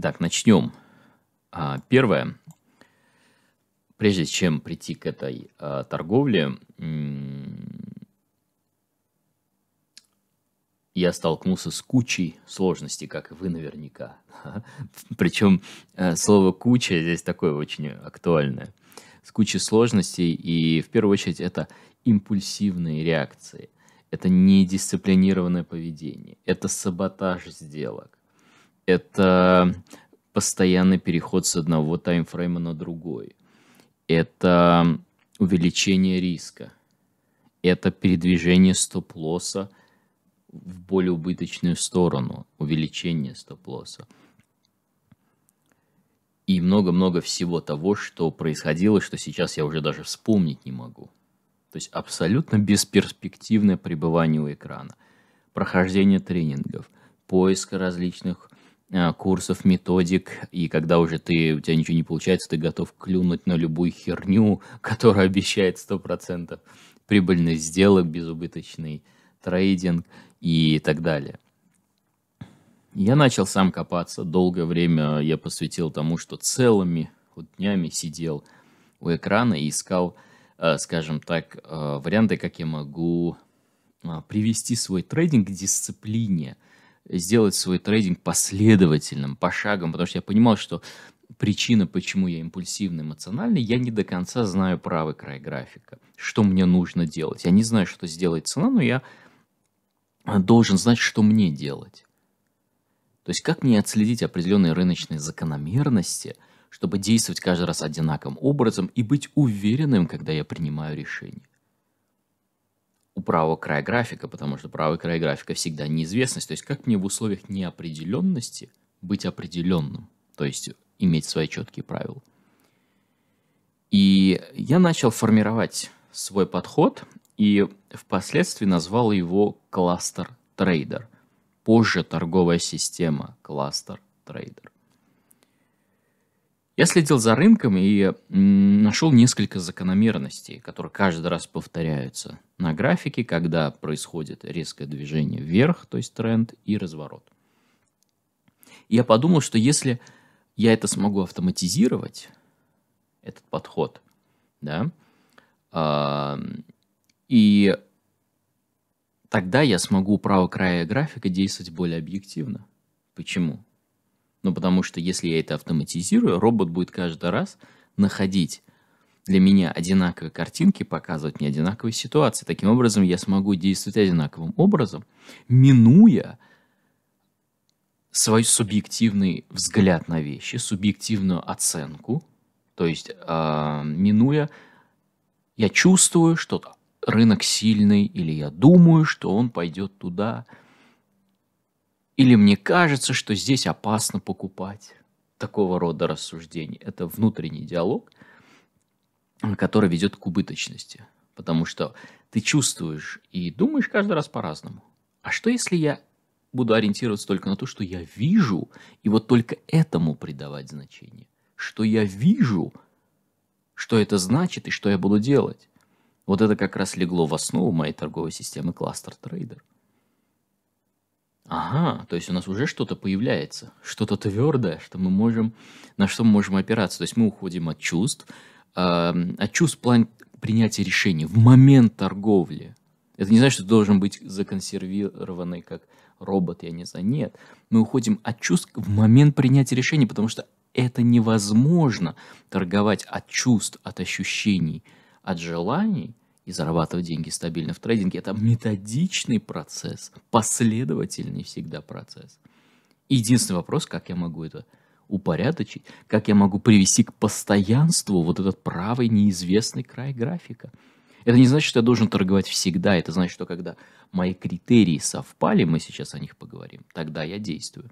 Итак, начнем. А, первое. Прежде чем прийти к этой а, торговле, я столкнулся с кучей сложностей, как и вы наверняка. Причем э, слово «куча» здесь такое очень актуальное. С кучей сложностей, и в первую очередь это импульсивные реакции. Это недисциплинированное поведение, это саботаж сделок, это постоянный переход с одного таймфрейма на другой, это увеличение риска, это передвижение стоп-лосса в более убыточную сторону, увеличение стоп-лосса. И много-много всего того, что происходило, что сейчас я уже даже вспомнить не могу. То есть абсолютно бесперспективное пребывание у экрана, прохождение тренингов, поиск различных Э, курсов, методик, и когда уже ты, у тебя ничего не получается, ты готов клюнуть на любую херню, которая обещает 100% прибыльных сделок, безубыточный трейдинг и так далее. Я начал сам копаться. Долгое время я посвятил тому, что целыми вот днями сидел у экрана и искал, э, скажем так, э, варианты, как я могу привести свой трейдинг к дисциплине – сделать свой трейдинг последовательным, по шагам, потому что я понимал, что причина, почему я импульсивный, эмоциональный, я не до конца знаю правый край графика, что мне нужно делать. Я не знаю, что сделает цена, но я э, должен знать, что мне делать. То есть как мне отследить определенные рыночные закономерности, чтобы действовать каждый раз одинаковым образом и быть уверенным, когда я принимаю решение у правого края графика, потому что правый край графика всегда неизвестность. То есть как мне в условиях неопределенности быть определенным, то есть иметь свои четкие правила. И я начал формировать свой подход и впоследствии назвал его кластер трейдер. Позже торговая система кластер трейдер. Я следил за рынком и нашел несколько закономерностей, которые каждый раз повторяются на графике, когда происходит резкое движение вверх, то есть тренд и разворот. И я подумал, что если я это смогу автоматизировать, этот подход, да, а, и тогда я смогу у правого края графика действовать более объективно. Почему? Ну, потому что если я это автоматизирую, робот будет каждый раз находить для меня одинаковые картинки, показывать мне одинаковые ситуации. Таким образом, я смогу действовать одинаковым образом, минуя свой субъективный взгляд на вещи, субъективную оценку, то есть э, минуя, я чувствую, что рынок сильный, или я думаю, что он пойдет туда, или мне кажется, что здесь опасно покупать. Такого рода рассуждений. Это внутренний диалог, который ведет к убыточности. Потому что ты чувствуешь и думаешь каждый раз по-разному. А что если я буду ориентироваться только на то, что я вижу, и вот только этому придавать значение? Что я вижу, что это значит и что я буду делать? Вот это как раз легло в основу моей торговой системы кластер трейдер. Ага, то есть у нас уже что-то появляется, что-то твердое, что мы можем, на что мы можем опираться. То есть мы уходим от чувств, э, от чувств в плане принятия решений в момент торговли. Это не значит, что ты должен быть законсервированный как робот, я не знаю. Нет, мы уходим от чувств в момент принятия решений, потому что это невозможно торговать от чувств, от ощущений, от желаний и зарабатывать деньги стабильно в трейдинге. Это методичный процесс, последовательный всегда процесс. Единственный вопрос, как я могу это упорядочить, как я могу привести к постоянству вот этот правый неизвестный край графика. Это не значит, что я должен торговать всегда, это значит, что когда мои критерии совпали, мы сейчас о них поговорим, тогда я действую.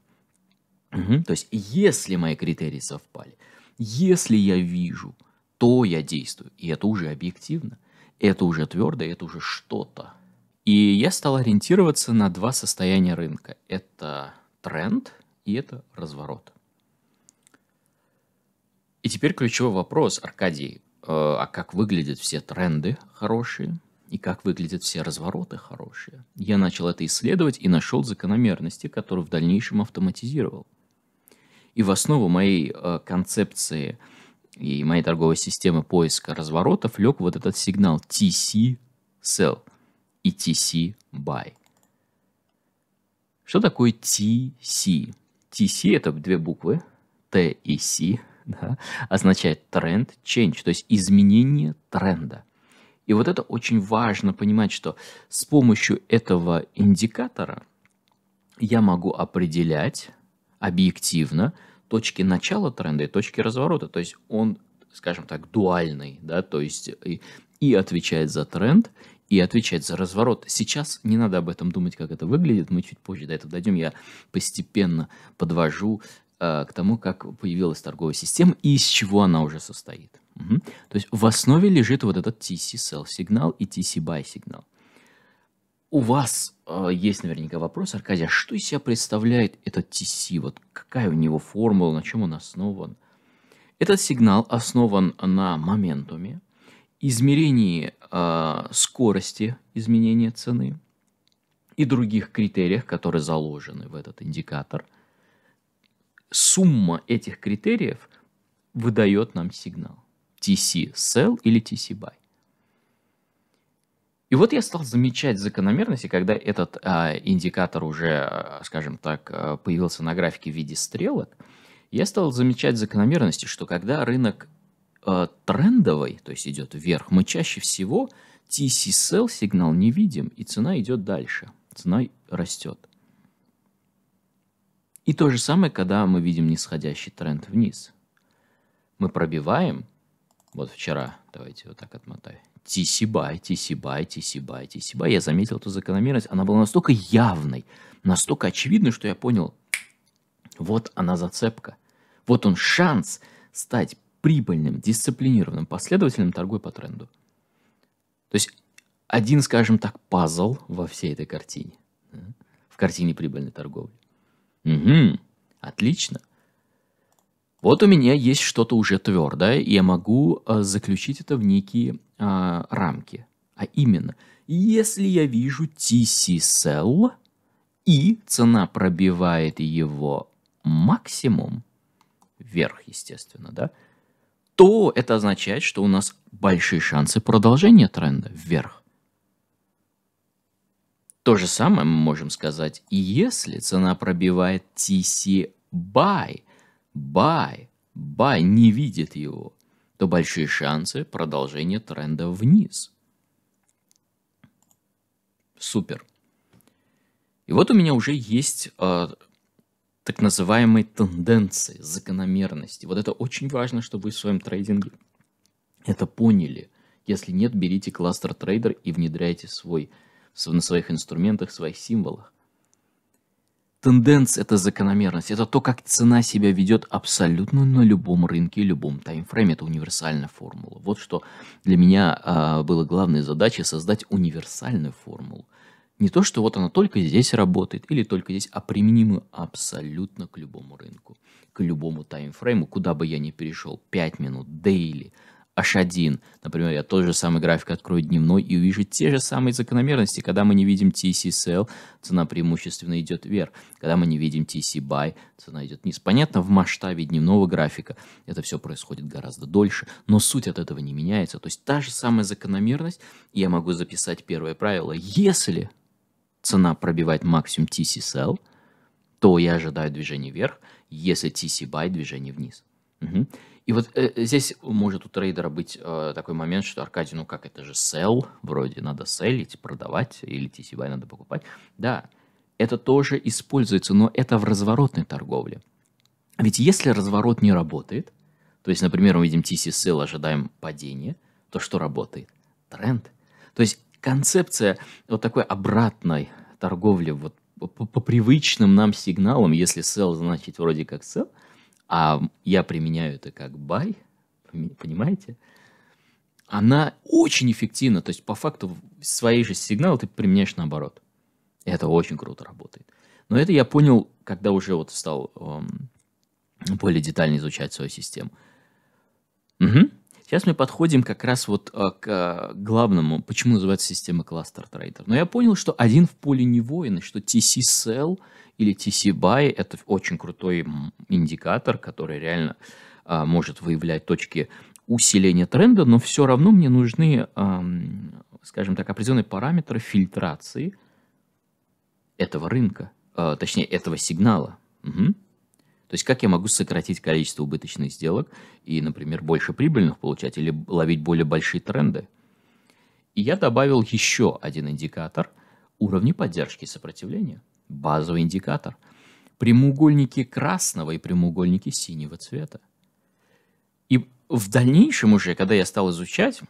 Угу. То есть, если мои критерии совпали, если я вижу, то я действую, и это уже объективно это уже твердо, это уже что-то. И я стал ориентироваться на два состояния рынка. Это тренд и это разворот. И теперь ключевой вопрос, Аркадий, э, а как выглядят все тренды хорошие и как выглядят все развороты хорошие? Я начал это исследовать и нашел закономерности, которые в дальнейшем автоматизировал. И в основу моей э, концепции и моей торговой системы поиска разворотов лег вот этот сигнал TC sell и TC buy. Что такое TC? TC это две буквы, T и C, да, означает тренд change, то есть изменение тренда. И вот это очень важно понимать, что с помощью этого индикатора я могу определять объективно, точки начала тренда и точки разворота. То есть он, скажем так, дуальный, да, то есть и, и отвечает за тренд, и отвечает за разворот. Сейчас не надо об этом думать, как это выглядит, мы чуть позже до этого дойдем, я постепенно подвожу э, к тому, как появилась торговая система и из чего она уже состоит. Угу. То есть в основе лежит вот этот TC-sell сигнал и TC-buy сигнал. У вас э, есть наверняка вопрос, Аркадий, а что из себя представляет этот TC? Вот какая у него формула, на чем он основан? Этот сигнал основан на моментуме, измерении э, скорости изменения цены и других критериях, которые заложены в этот индикатор. Сумма этих критериев выдает нам сигнал TC sell или TC buy. И вот я стал замечать закономерности, когда этот а, индикатор уже, скажем так, э, появился на графике в виде стрелок, я стал замечать закономерности, что когда рынок а, трендовый, то есть идет вверх, мы чаще всего tc сигнал не видим, и цена идет дальше, цена растет. И то же самое, когда мы видим нисходящий тренд вниз. Мы пробиваем, вот вчера, давайте вот так отмотаем Тисибай, Тисибай, Тисибай, Тисибай. Я заметил эту закономерность. Она была настолько явной, настолько очевидной, что я понял, вот она зацепка. Вот он шанс стать прибыльным, дисциплинированным, последовательным торгуя по тренду. То есть один, скажем так, пазл во всей этой картине. В картине прибыльной торговли. Угу, отлично. Вот у меня есть что-то уже твердое, и я могу э, заключить это в некие а, рамки. А именно, если я вижу TC-sell, и цена пробивает его максимум, вверх, естественно, да, то это означает, что у нас большие шансы продолжения тренда вверх. То же самое мы можем сказать, если цена пробивает TC buy, бай, бай не видит его, то большие шансы продолжения тренда вниз. Супер. И вот у меня уже есть э, так называемые тенденции, закономерности. Вот это очень важно, чтобы вы в своем трейдинге это поняли. Если нет, берите кластер трейдер и внедряйте свой, на своих инструментах, своих символах. Тенденция – это закономерность, это то, как цена себя ведет абсолютно на любом рынке, любом таймфрейме. Это универсальная формула. Вот что для меня а, было главной задачей – создать универсальную формулу. Не то, что вот она только здесь работает или только здесь, а применимую абсолютно к любому рынку, к любому таймфрейму, куда бы я ни перешел, 5 минут, дейли – H1. Например, я тот же самый график открою дневной и увижу те же самые закономерности. Когда мы не видим TC sell, цена преимущественно идет вверх. Когда мы не видим TC buy, цена идет вниз. Понятно, в масштабе дневного графика это все происходит гораздо дольше, но суть от этого не меняется. То есть та же самая закономерность, я могу записать первое правило. Если цена пробивает максимум TC sell, то я ожидаю движение вверх, если TC buy движение вниз. Угу. И вот э, э, здесь может у трейдера быть э, такой момент, что Аркадий, ну как, это же sell, вроде надо селить, продавать, или TCY надо покупать. Да, это тоже используется, но это в разворотной торговле. Ведь если разворот не работает, то есть, например, мы видим TC sell, ожидаем падения, то что работает? Тренд. То есть концепция вот такой обратной торговли вот по, по привычным нам сигналам, если sell значит вроде как sell – а я применяю это как бай, понимаете? Она очень эффективна, то есть по факту свои же сигналы ты применяешь наоборот. И это очень круто работает. Но это я понял, когда уже вот стал эм, более детально изучать свою систему. Угу. Сейчас мы подходим как раз вот э, к э, главному, почему называется система кластер трейдер. Но я понял, что один в поле не воин, что TC sell или TC buy это очень крутой индикатор, который реально э, может выявлять точки усиления тренда, но все равно мне нужны, скажем так, определенные параметры фильтрации этого рынка, точнее этого сигнала. Угу. То есть как я могу сократить количество убыточных сделок и, например, больше прибыльных получать или ловить более большие тренды. И я добавил еще один индикатор – уровни поддержки и сопротивления. Базовый индикатор. Прямоугольники красного и прямоугольники синего цвета. И в дальнейшем уже, когда я стал изучать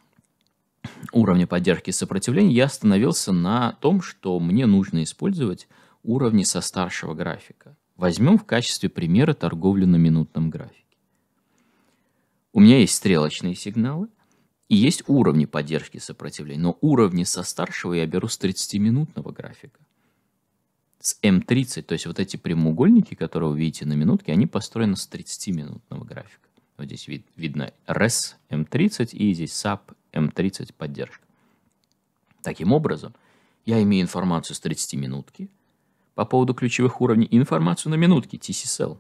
уровни поддержки и сопротивления, я остановился на том, что мне нужно использовать уровни со старшего графика – Возьмем в качестве примера торговлю на минутном графике. У меня есть стрелочные сигналы и есть уровни поддержки сопротивления, но уровни со старшего я беру с 30-минутного графика. С М30, то есть вот эти прямоугольники, которые вы видите на минутке, они построены с 30-минутного графика. Вот здесь вид, видно RES М30 и здесь SAP М30 поддержка. Таким образом, я имею информацию с 30 минутки – по поводу ключевых уровней информацию на минутке TCSL.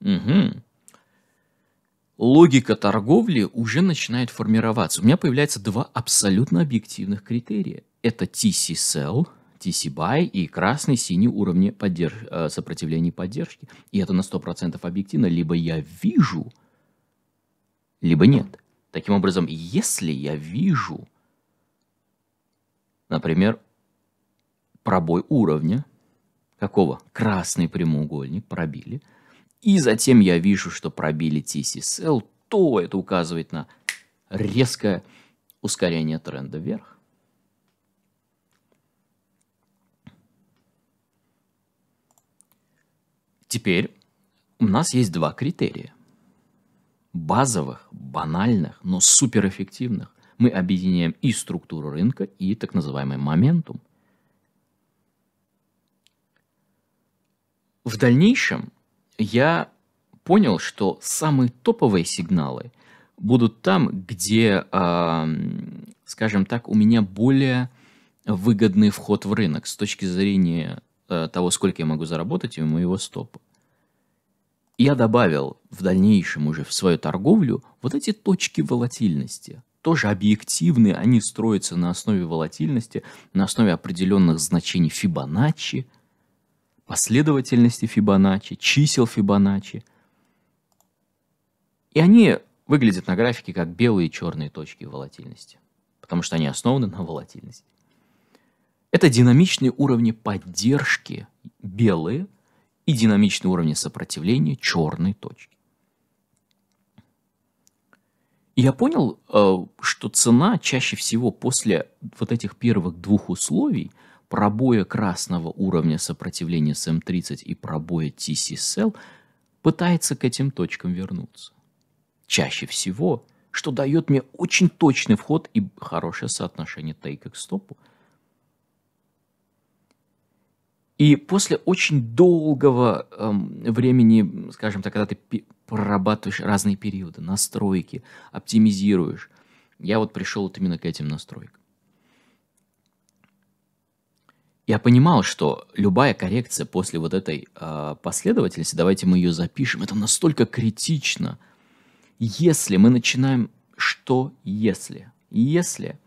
Угу. Логика торговли уже начинает формироваться. У меня появляется два абсолютно объективных критерия. Это TCSL, TC-Buy и красный, синий уровни поддерж... Э, сопротивления и поддержки. И это на 100% объективно. Либо я вижу, либо нет. Таким образом, если я вижу, например, пробой уровня. Какого? Красный прямоугольник пробили. И затем я вижу, что пробили TCSL, то это указывает на резкое ускорение тренда вверх. Теперь у нас есть два критерия. Базовых, банальных, но суперэффективных. Мы объединяем и структуру рынка, и так называемый моментум. В дальнейшем я понял, что самые топовые сигналы будут там, где, э, скажем так, у меня более выгодный вход в рынок с точки зрения э, того, сколько я могу заработать и моего стопа. Я добавил в дальнейшем уже в свою торговлю вот эти точки волатильности. Тоже объективные, они строятся на основе волатильности, на основе определенных значений Фибоначчи – последовательности Фибоначчи, чисел Фибоначчи. И они выглядят на графике как белые и черные точки волатильности, потому что они основаны на волатильности. Это динамичные уровни поддержки белые и динамичные уровни сопротивления черные точки. И я понял, э, что цена чаще всего после вот этих первых двух условий – пробоя красного уровня сопротивления СМ-30 и пробоя TCSL пытается к этим точкам вернуться. Чаще всего, что дает мне очень точный вход и хорошее соотношение тейка к стопу. И после очень долгого эм, времени, скажем так, когда ты прорабатываешь разные периоды, настройки, оптимизируешь, я вот пришел вот именно к этим настройкам. Я понимал, что любая коррекция после вот этой э, последовательности, давайте мы ее запишем, это настолько критично. Если мы начинаем, что если? Если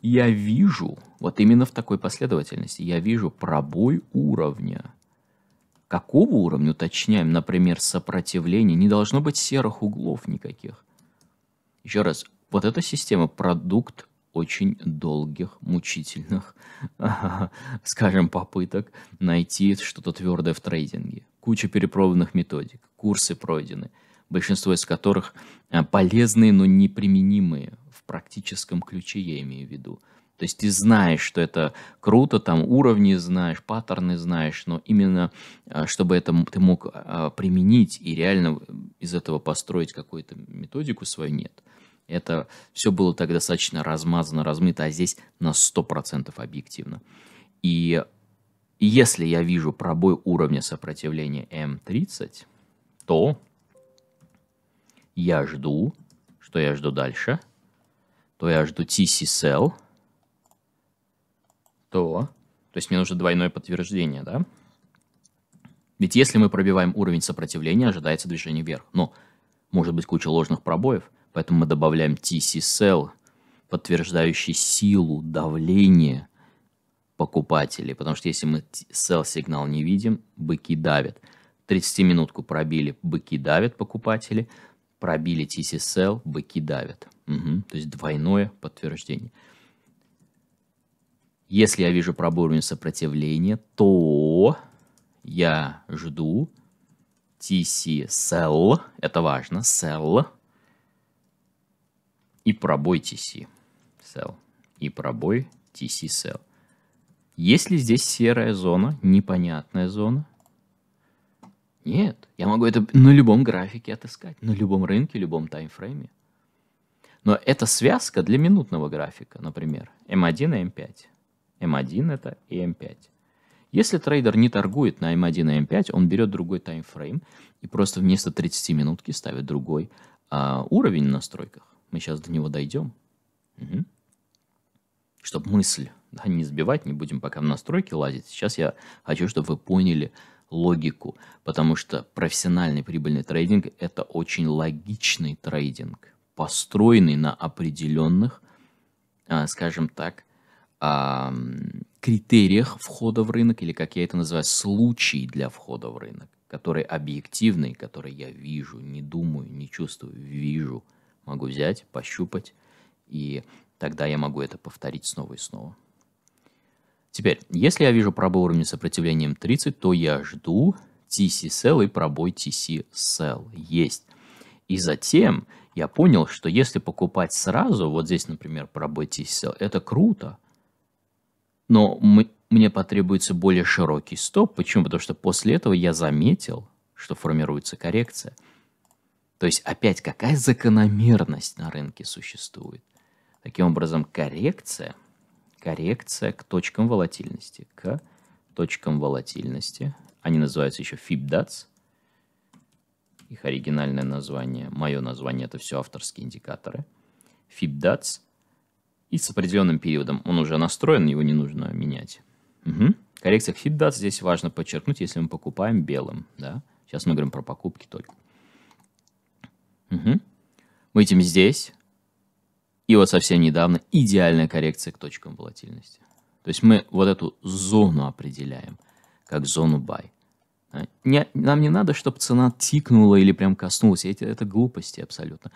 я вижу, вот именно в такой последовательности, я вижу пробой уровня. Какого уровня, уточняем, например, сопротивление, не должно быть серых углов никаких. Еще раз, вот эта система продукт очень долгих, мучительных, скажем, попыток найти что-то твердое в трейдинге. Куча перепробованных методик, курсы пройдены, большинство из которых э, полезные, но неприменимые в практическом ключе, я имею в виду. То есть ты знаешь, что это круто, там уровни знаешь, паттерны знаешь, но именно э, чтобы это ты мог э, применить и реально из этого построить какую-то методику свою, нет. Это все было так достаточно размазано, размыто, а здесь на 100% объективно. И если я вижу пробой уровня сопротивления М30, то я жду, что я жду дальше, то я жду tc то, то есть мне нужно двойное подтверждение, да? Ведь если мы пробиваем уровень сопротивления, ожидается движение вверх. Но может быть куча ложных пробоев. Поэтому мы добавляем TC-Sell, подтверждающий силу, давления покупателей. Потому что если мы sell-сигнал не видим, быки давят. 30-минутку пробили, быки давят покупатели. Пробили TC-Sell, быки давят. Угу. То есть двойное подтверждение. Если я вижу пробой уровня сопротивления, то я жду TC sell, это важно, sell, и пробой TC cell. И пробой TC cell. Есть ли здесь серая зона, непонятная зона? Нет, я могу это на любом графике отыскать, на любом рынке, любом таймфрейме. Но это связка для минутного графика, например, M1 эм и M5. Эм M1 эм это и M5. Если трейдер не торгует на M1 и M5, он берет другой таймфрейм и просто вместо 30 минутки ставит другой а, уровень в настройках мы сейчас до него дойдем, угу. чтобы мысль да, не сбивать, не будем пока в настройки лазить. Сейчас я хочу, чтобы вы поняли логику, потому что профессиональный прибыльный трейдинг – это очень логичный трейдинг, построенный на определенных, а, скажем так, критериях входа в рынок, или, как я это называю, случай для входа в рынок, который объективный, который я вижу, не думаю, не чувствую, вижу – могу взять, пощупать, и тогда я могу это повторить снова и снова. Теперь, если я вижу пробой уровня сопротивлением 30, то я жду TC-cell и пробой TC-cell. Есть. И затем я понял, что если покупать сразу, вот здесь, например, пробой TC-cell, это круто. Но мы, мне потребуется более широкий стоп. Почему? Потому что после этого я заметил, что формируется коррекция – то есть опять какая закономерность на рынке существует? Таким образом, коррекция, коррекция к точкам волатильности, к точкам волатильности, они называются еще FIBDATS, их оригинальное название, мое название, это все авторские индикаторы, FIBDATS, и с определенным периодом, он уже настроен, его не нужно менять. Угу. Коррекция FIBDATS здесь важно подчеркнуть, если мы покупаем белым, да, сейчас мы говорим про покупки только. Угу. Мы видим здесь, и вот совсем недавно, идеальная коррекция к точкам волатильности. То есть мы вот эту зону определяем, как зону buy. А? нам не надо, чтобы цена тикнула или прям коснулась. Это, это глупости абсолютно.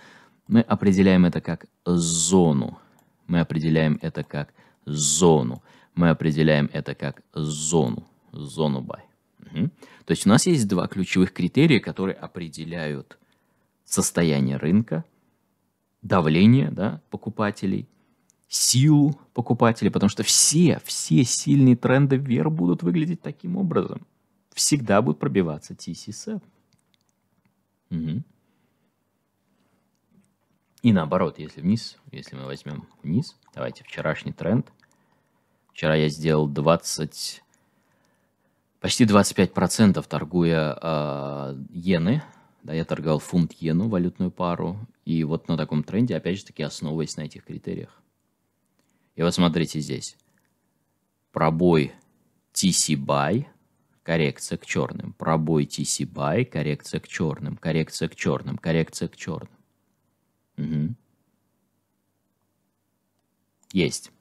Мы определяем это как зону. Мы определяем это как зону. Мы определяем это как зону. Зону buy. Угу. То есть у нас есть два ключевых критерия, которые определяют состояние рынка, давление да, покупателей, силу покупателей, потому что все, все сильные тренды вверх будут выглядеть таким образом. Всегда будут пробиваться TCSF. Угу. И наоборот, если вниз, если мы возьмем вниз, давайте вчерашний тренд. Вчера я сделал 20, почти 25% торгуя э, иены, да, я торговал фунт-иену, валютную пару, и вот на таком тренде, опять же таки, основываясь на этих критериях. И вот смотрите здесь. Пробой TC Buy, коррекция к черным. Пробой TC Buy, коррекция к черным, коррекция к черным, коррекция к черным. Угу. Есть.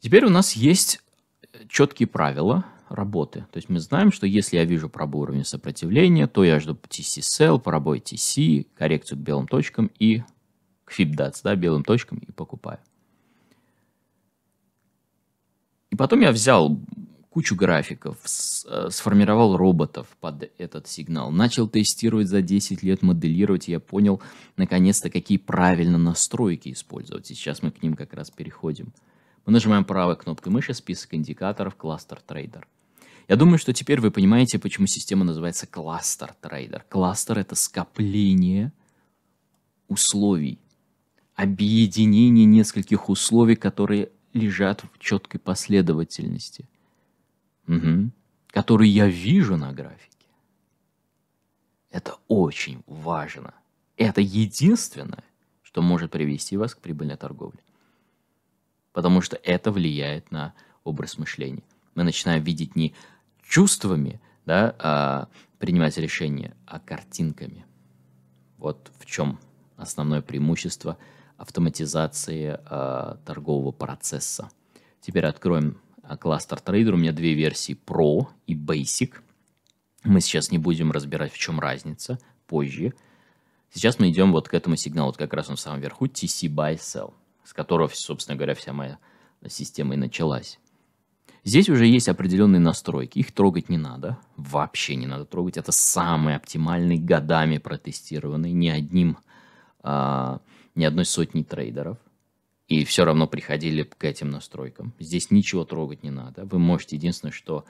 Теперь у нас есть э, четкие правила – работы. То есть мы знаем, что если я вижу пробой уровня сопротивления, то я жду TC sell, пробой TC, коррекцию к белым точкам и к FIBDATS, да, белым точкам и покупаю. И потом я взял кучу графиков, э, сформировал роботов под этот сигнал, начал тестировать за 10 лет, моделировать, и я понял, наконец-то, какие правильно настройки использовать. И сейчас мы к ним как раз переходим. Мы нажимаем правой кнопкой мыши «Список индикаторов», «Кластер трейдер». Я думаю, что теперь вы понимаете, почему система называется кластер-трейдер. Кластер – это скопление условий, объединение нескольких условий, которые лежат в четкой последовательности, угу. которые я вижу на графике. Это очень важно. Это единственное, что может привести вас к прибыльной торговле. Потому что это влияет на образ мышления. Мы начинаем видеть не чувствами да, а, принимать решения, а картинками. Вот в чем основное преимущество автоматизации а, торгового процесса. Теперь откроем а, кластер трейдер. У меня две версии Pro и Basic. Мы сейчас не будем разбирать, в чем разница, позже. Сейчас мы идем вот к этому сигналу, вот как раз он в самом верху, TC Buy Sell, с которого, собственно говоря, вся моя система и началась. Здесь уже есть определенные настройки, их трогать не надо, вообще не надо трогать. Это самый оптимальный, годами протестированный, ни одним, а, ни одной сотни трейдеров. И все равно приходили к этим настройкам. Здесь ничего трогать не надо. Вы можете единственное, что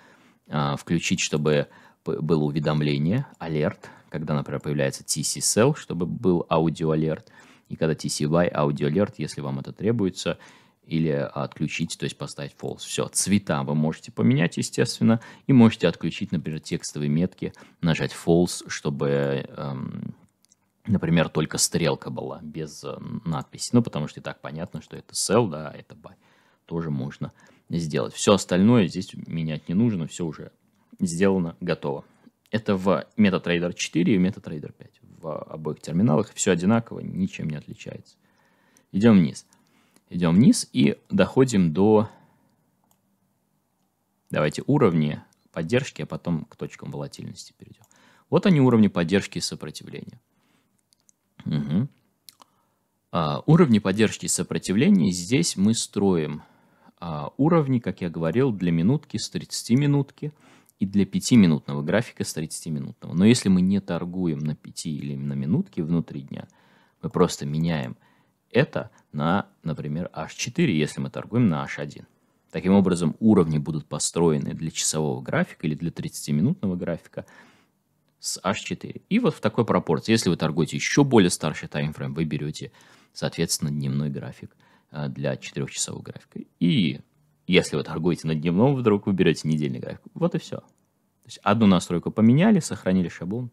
а, включить, чтобы было уведомление, алерт, когда, например, появляется TC Sell, чтобы был аудио алерт и когда TC Buy, алерт, если вам это требуется – или отключить, то есть поставить false. Все, цвета вы можете поменять, естественно, и можете отключить, например, текстовые метки, нажать false, чтобы, эм, например, только стрелка была без э, надписи. Ну, потому что и так понятно, что это sell, да, а это buy. Тоже можно сделать. Все остальное здесь менять не нужно, все уже сделано, готово. Это в MetaTrader 4 и MetaTrader 5. В обоих терминалах все одинаково, ничем не отличается. Идем вниз идем вниз и доходим до, давайте, уровни поддержки, а потом к точкам волатильности перейдем. Вот они уровни поддержки и сопротивления. Угу. А, уровни поддержки и сопротивления здесь мы строим а, уровни, как я говорил, для минутки с 30 минутки и для 5-минутного графика с 30-минутного. Но если мы не торгуем на 5 или на минутки внутри дня, мы просто меняем – это на, например, H4, если мы торгуем на H1. Таким образом, уровни будут построены для часового графика или для 30-минутного графика с H4. И вот в такой пропорции, если вы торгуете еще более старший таймфрейм, вы берете, соответственно, дневной график а, для 4-часового графика. И если вы торгуете на дневном, вдруг вы берете недельный график. Вот и все. То есть одну настройку поменяли, сохранили шаблон,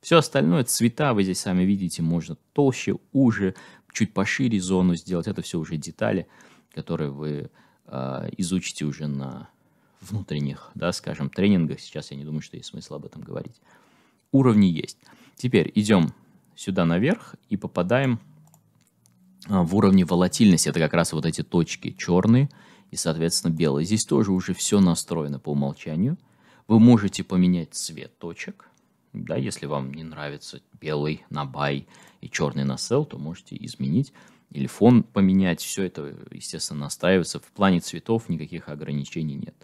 все остальное, цвета вы здесь сами видите, можно толще, уже, чуть пошире зону сделать. Это все уже детали, которые вы э, изучите уже на внутренних, да, скажем, тренингах. Сейчас я не думаю, что есть смысл об этом говорить. Уровни есть. Теперь идем сюда наверх и попадаем а, в уровне волатильности. Это как раз вот эти точки черные и, соответственно, белые. Здесь тоже уже все настроено по умолчанию. Вы можете поменять цвет точек. Да, если вам не нравится белый на бай и черный на сел, то можете изменить или фон поменять. Все это, естественно, настраивается. В плане цветов никаких ограничений нет.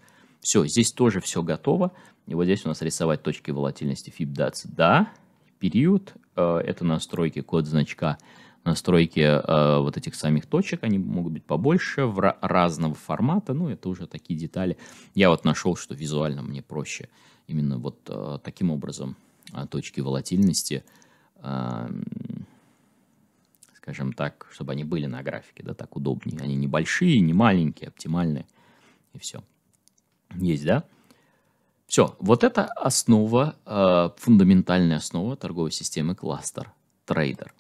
Все, здесь тоже все готово. И вот здесь у нас рисовать точки волатильности FibDats. Да, период э, это настройки код значка, настройки э, вот этих самих точек, они могут быть побольше, в разного формата, ну, это уже такие детали. Я вот нашел, что визуально мне проще именно вот э, таким образом а, точки волатильности, а, скажем так, чтобы они были на графике, да, так удобнее. Они не большие, не маленькие, оптимальные, и все. Есть, да? Все, вот это основа, а, фундаментальная основа торговой системы кластер, трейдер.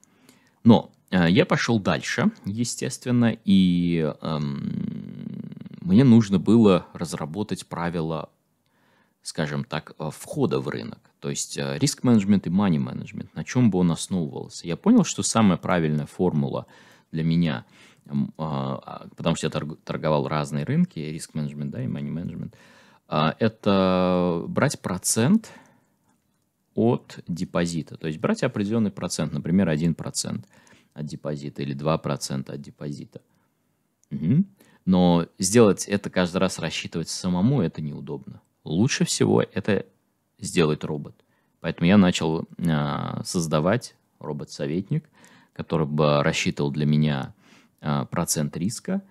Но я пошел дальше, естественно, и эм, мне нужно было разработать правила, скажем так, входа в рынок. То есть э, риск менеджмент и мани менеджмент, на чем бы он основывался. Я понял, что самая правильная формула для меня, а, а, потому что я торговал разные рынки, риск менеджмент да, и мани менеджмент, а, это брать процент от депозита. То есть брать определенный процент, например, 1% от депозита или 2% от депозита. Угу. Но сделать это каждый раз рассчитывать самому, это неудобно. Лучше всего это сделать робот. Поэтому я начал э, создавать робот-советник, который бы рассчитывал для меня э, процент риска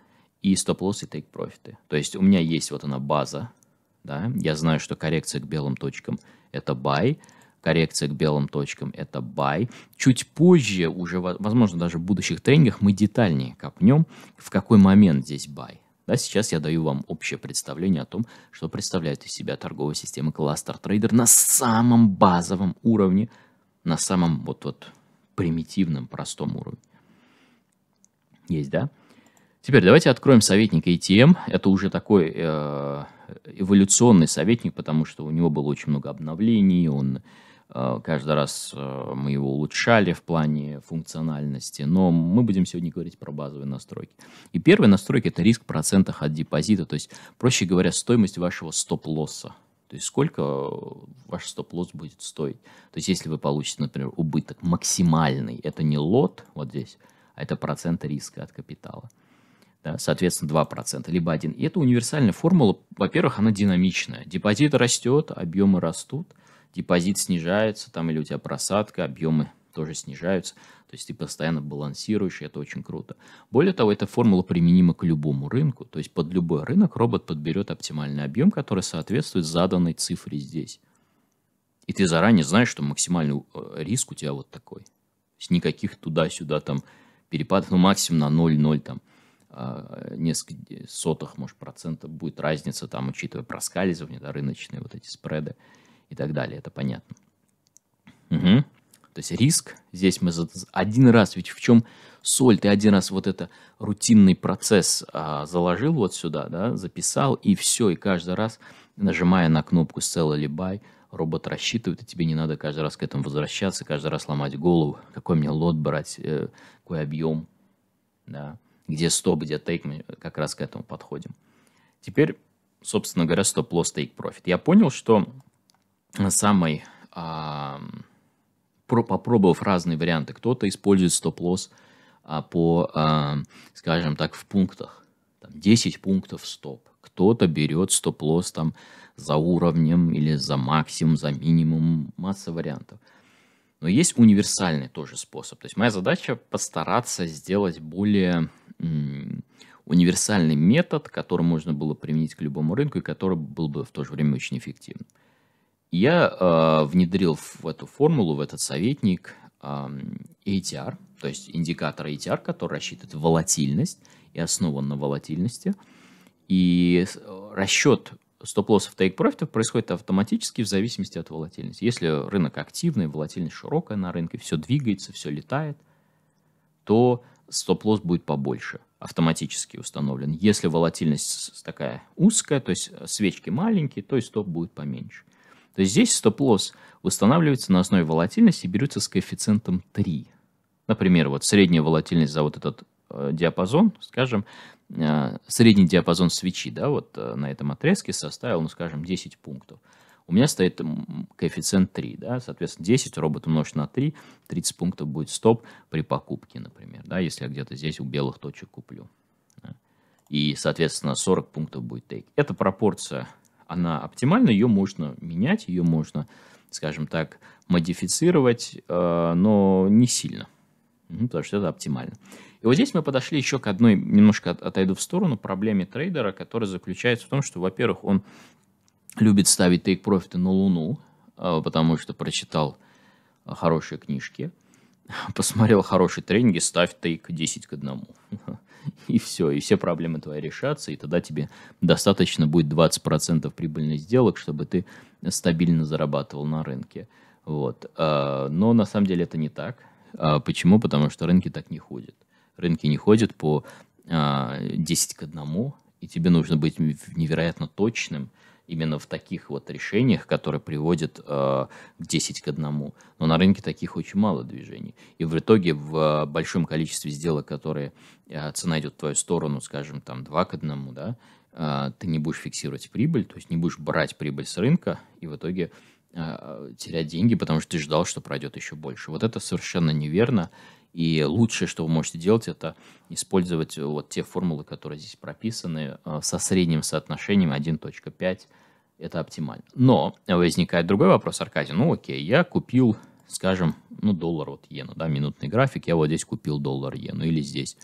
и стоп-лосс и тейк-профиты. То есть у меня есть вот она база, да, я знаю, что коррекция к белым точкам – это buy, коррекция к белым точкам – это buy. Чуть позже, уже, возможно, даже в будущих тренингах мы детальнее копнем, в какой момент здесь buy. Да, сейчас я даю вам общее представление о том, что представляет из себя торговая система Cluster Trader на самом базовом уровне, на самом вот вот примитивном, простом уровне. Есть, да? Теперь давайте откроем советник ATM. Это уже такой э, эволюционный советник, потому что у него было очень много обновлений, он Э, каждый раз э, мы его улучшали в плане функциональности, но мы будем сегодня говорить про базовые настройки. И первые настройки это риск процентах от депозита, то есть, проще говоря, стоимость вашего стоп-лосса. То есть сколько э, ваш стоп-лосс будет стоить. То есть если вы получите, например, убыток максимальный, это не лот вот здесь, а это процент риска от капитала. Да, соответственно, 2%, либо 1. И это универсальная формула. Во-первых, она динамичная. Депозит растет, объемы растут – депозит снижается, там или у тебя просадка, объемы тоже снижаются. То есть ты постоянно балансируешь, и это очень круто. Более того, эта формула применима к любому рынку. То есть под любой рынок робот подберет оптимальный объем, который соответствует заданной цифре здесь. И ты заранее знаешь, что максимальный э, риск у тебя вот такой. То есть никаких туда-сюда там перепадов, ну максимум на 0,0 там а, несколько сотых, может, процентов будет разница, там, учитывая проскальзывание, да, рыночные вот эти спреды и так далее, это понятно. Угу. То есть риск, здесь мы один раз, ведь в чем соль, ты один раз вот это рутинный процесс а, заложил вот сюда, да, записал, и все, и каждый раз, нажимая на кнопку sell или buy, робот рассчитывает, и тебе не надо каждый раз к этому возвращаться, каждый раз ломать голову, какой мне лот брать, э, какой объем, да, где стоп, где тейк, мы как раз к этому подходим. Теперь, собственно говоря, стоп-лосс, тейк-профит. Я понял, что самой, а, про, попробовав разные варианты, кто-то использует стоп-лосс а, по, а, скажем так, в пунктах, там 10 пунктов стоп, кто-то берет стоп-лосс там за уровнем или за максимум, за минимум, масса вариантов. Но есть универсальный тоже способ. То есть моя задача постараться сделать более универсальный метод, который можно было применить к любому рынку и который был бы в то же время очень эффективным я э, внедрил в эту формулу, в этот советник э, ATR, то есть индикатор ATR, который рассчитывает волатильность и основан на волатильности. И расчет стоп-лоссов тейк-профитов происходит автоматически в зависимости от волатильности. Если рынок активный, волатильность широкая на рынке, все двигается, все летает, то стоп-лосс будет побольше, автоматически установлен. Если волатильность такая узкая, то есть э, свечки маленькие, то и стоп будет поменьше. То есть здесь стоп-лосс устанавливается на основе волатильности и берется с коэффициентом 3. Например, вот средняя волатильность за вот этот э, диапазон, скажем, э, средний диапазон свечи, да, вот э, на этом отрезке составил, ну, скажем, 10 пунктов. У меня стоит коэффициент 3, да, соответственно, 10 робот умножить на 3, 30 пунктов будет стоп при покупке, например, да, если я где-то здесь у белых точек куплю. Да? И, соответственно, 40 пунктов будет тейк. Это пропорция она оптимальна, ее можно менять, ее можно, скажем так, модифицировать, э, но не сильно, ну, потому что это оптимально. И вот здесь мы подошли еще к одной, немножко отойду в сторону, проблеме трейдера, которая заключается в том, что, во-первых, он любит ставить тейк-профиты на Луну, э, потому что прочитал хорошие книжки, посмотрел хорошие тренинги, ставь тейк 10 к 1. и все, и все проблемы твои решатся, и тогда тебе достаточно будет 20% прибыльных сделок, чтобы ты стабильно зарабатывал на рынке. Вот. А, но на самом деле это не так. А, почему? Потому что рынки так не ходят. Рынки не ходят по 10 а, к 1, и тебе нужно быть невероятно точным – именно в таких вот решениях, которые приводят э, к 10 к 1. Но на рынке таких очень мало движений. И в итоге в э, большом количестве сделок, которые э, цена идет в твою сторону, скажем, там 2 к 1, да, ты не будешь фиксировать прибыль, то есть не будешь брать прибыль с рынка и в итоге терять деньги, потому что ты ждал, что пройдет еще больше. Вот это совершенно неверно, и лучшее, что вы можете делать, это использовать э, вот те формулы, которые здесь прописаны, э, со средним соотношением 1.5. Это оптимально. Но возникает другой вопрос, Аркадий. Ну, окей, я купил, скажем, ну, доллар вот иену, да, минутный график. Я вот здесь купил доллар иену или здесь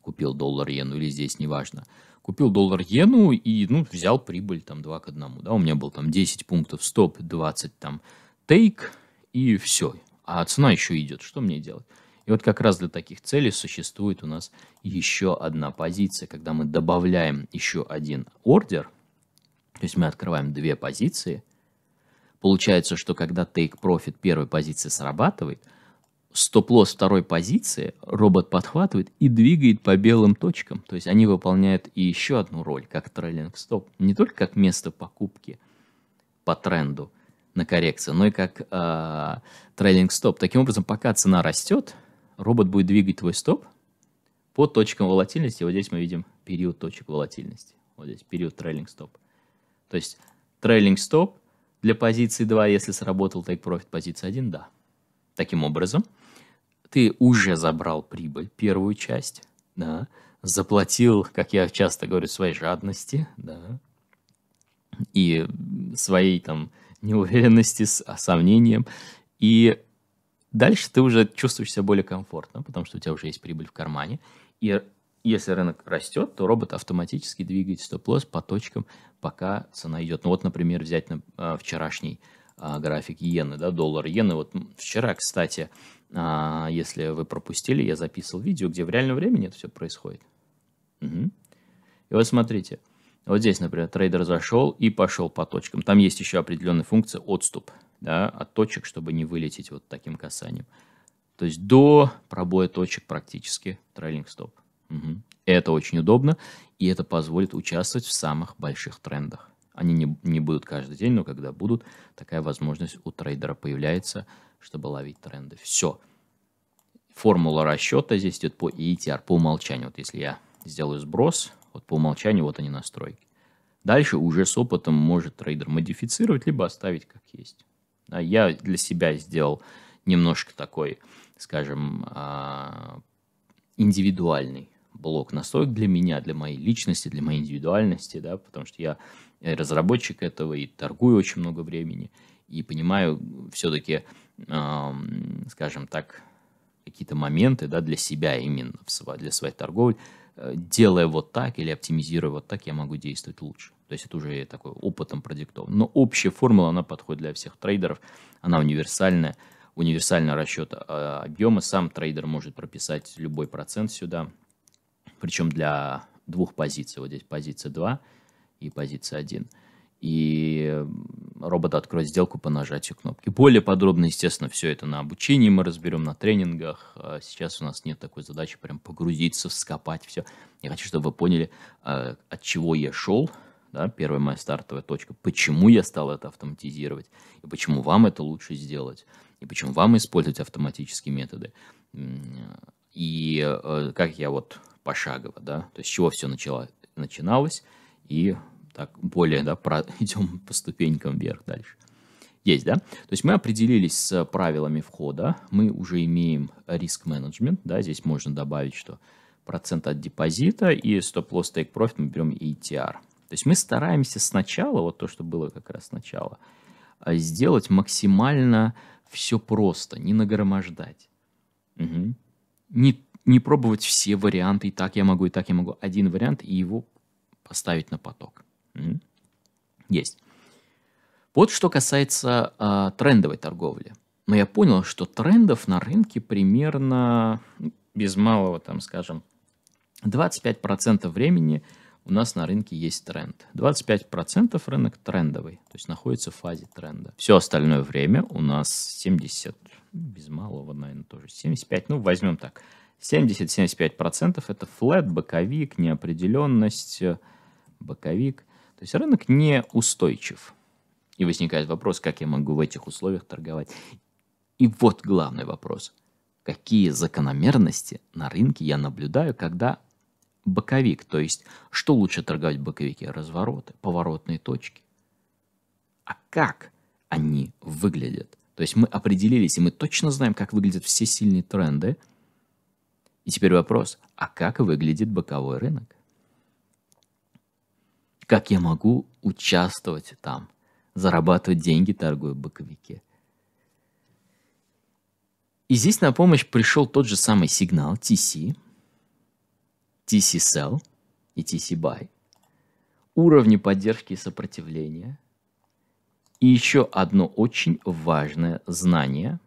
купил доллар иену или здесь, неважно. Купил доллар иену и, ну, взял прибыль там 2 к 1, да, у меня был там 10 пунктов стоп, 20 там тейк и все. А цена еще идет, что мне делать? И вот как раз для таких целей существует у нас еще одна позиция, когда мы добавляем еще один ордер, то есть мы открываем две позиции. Получается, что когда take profit первой позиции срабатывает, стоп-лосс второй позиции робот подхватывает и двигает по белым точкам. То есть они выполняют и еще одну роль, как трейлинг стоп. Не только как место покупки по тренду на коррекцию, но и как э, трейлинг стоп. Таким образом, пока цена растет, робот будет двигать твой стоп по точкам волатильности. Вот здесь мы видим период точек волатильности. Вот здесь период трейлинг стоп. То есть трейлинг стоп для позиции 2, если сработал take profit позиция 1, да. Таким образом, ты уже забрал прибыль, первую часть, да, заплатил, как я часто говорю, своей жадности, да, и своей там неуверенности, с а, сомнением, и Дальше ты уже чувствуешь себя более комфортно, потому что у тебя уже есть прибыль в кармане. И если рынок растет, то робот автоматически двигает стоп-лосс по точкам, пока цена идет. Ну вот, например, взять на, а, вчерашний а, график иены, да, доллар иены. Вот вчера, кстати, а, если вы пропустили, я записывал видео, где в реальном времени это все происходит. Угу. И вот смотрите, вот здесь, например, трейдер зашел и пошел по точкам. Там есть еще определенная функция отступ – да, от точек, чтобы не вылететь вот таким касанием. То есть до пробоя точек практически трейлинг стоп. Угу. Это очень удобно, и это позволит участвовать в самых больших трендах. Они не, не будут каждый день, но когда будут, такая возможность у трейдера появляется, чтобы ловить тренды. Все. Формула расчета здесь идет по ETR, по умолчанию. Вот если я сделаю сброс, вот по умолчанию вот они настройки. Дальше уже с опытом может трейдер модифицировать, либо оставить как есть. А я для себя сделал немножко такой, скажем, а, индивидуальный блок настроек для меня, для моей личности, для моей индивидуальности, да, потому что я разработчик этого и торгую очень много времени, и понимаю все-таки, скажем так, какие-то моменты, да, для себя именно, для своей торговли, Э, делая вот так или оптимизируя вот так, я могу действовать лучше. То есть это уже такой опытом продиктован. Но общая формула, она подходит для всех трейдеров, она универсальная, универсальный расчет э, объема. Сам трейдер может прописать любой процент сюда, причем для двух позиций. Вот здесь позиция 2 и позиция 1 и робот откроет сделку по нажатию кнопки. Более подробно, естественно, все это на обучении мы разберем, на тренингах. А сейчас у нас нет такой задачи прям погрузиться, вскопать все. Я хочу, чтобы вы поняли, а, от чего я шел, да, первая моя стартовая точка, почему я стал это автоматизировать, и почему вам это лучше сделать, и почему вам использовать автоматические методы. И э, как я вот пошагово, да, то есть с чего все начало, начиналось, и так более, да, про... идем по ступенькам вверх дальше. Есть, да? То есть мы определились с правилами входа, мы уже имеем риск-менеджмент, да, здесь можно добавить, что процент от депозита и стоп-лосс take профит мы берем ETR. То есть мы стараемся сначала, вот то, что было как раз сначала, а, сделать максимально все просто, не нагромождать. Угу. Не, не пробовать все варианты, и так я могу, и так я могу. Один вариант и его поставить на поток. Есть. Вот что касается э, трендовой торговли. Но я понял, что трендов на рынке примерно, ну, без малого, там, скажем, 25% времени у нас на рынке есть тренд. 25% рынок трендовый, то есть находится в фазе тренда. Все остальное время у нас 70, ну, без малого, наверное, тоже 75, ну, возьмем так. 70-75% это флет, боковик, неопределенность, э, боковик – то есть рынок неустойчив. И возникает вопрос, как я могу в этих условиях торговать. И вот главный вопрос. Какие закономерности на рынке я наблюдаю, когда боковик, то есть что лучше торговать в боковике? Развороты, поворотные точки. А как они выглядят? То есть мы определились, и мы точно знаем, как выглядят все сильные тренды. И теперь вопрос, а как выглядит боковой рынок? Как я могу участвовать там, зарабатывать деньги, торгуя боковики? И здесь на помощь пришел тот же самый сигнал TC, TC Sell и TC Buy. Уровни поддержки и сопротивления. И еще одно очень важное знание,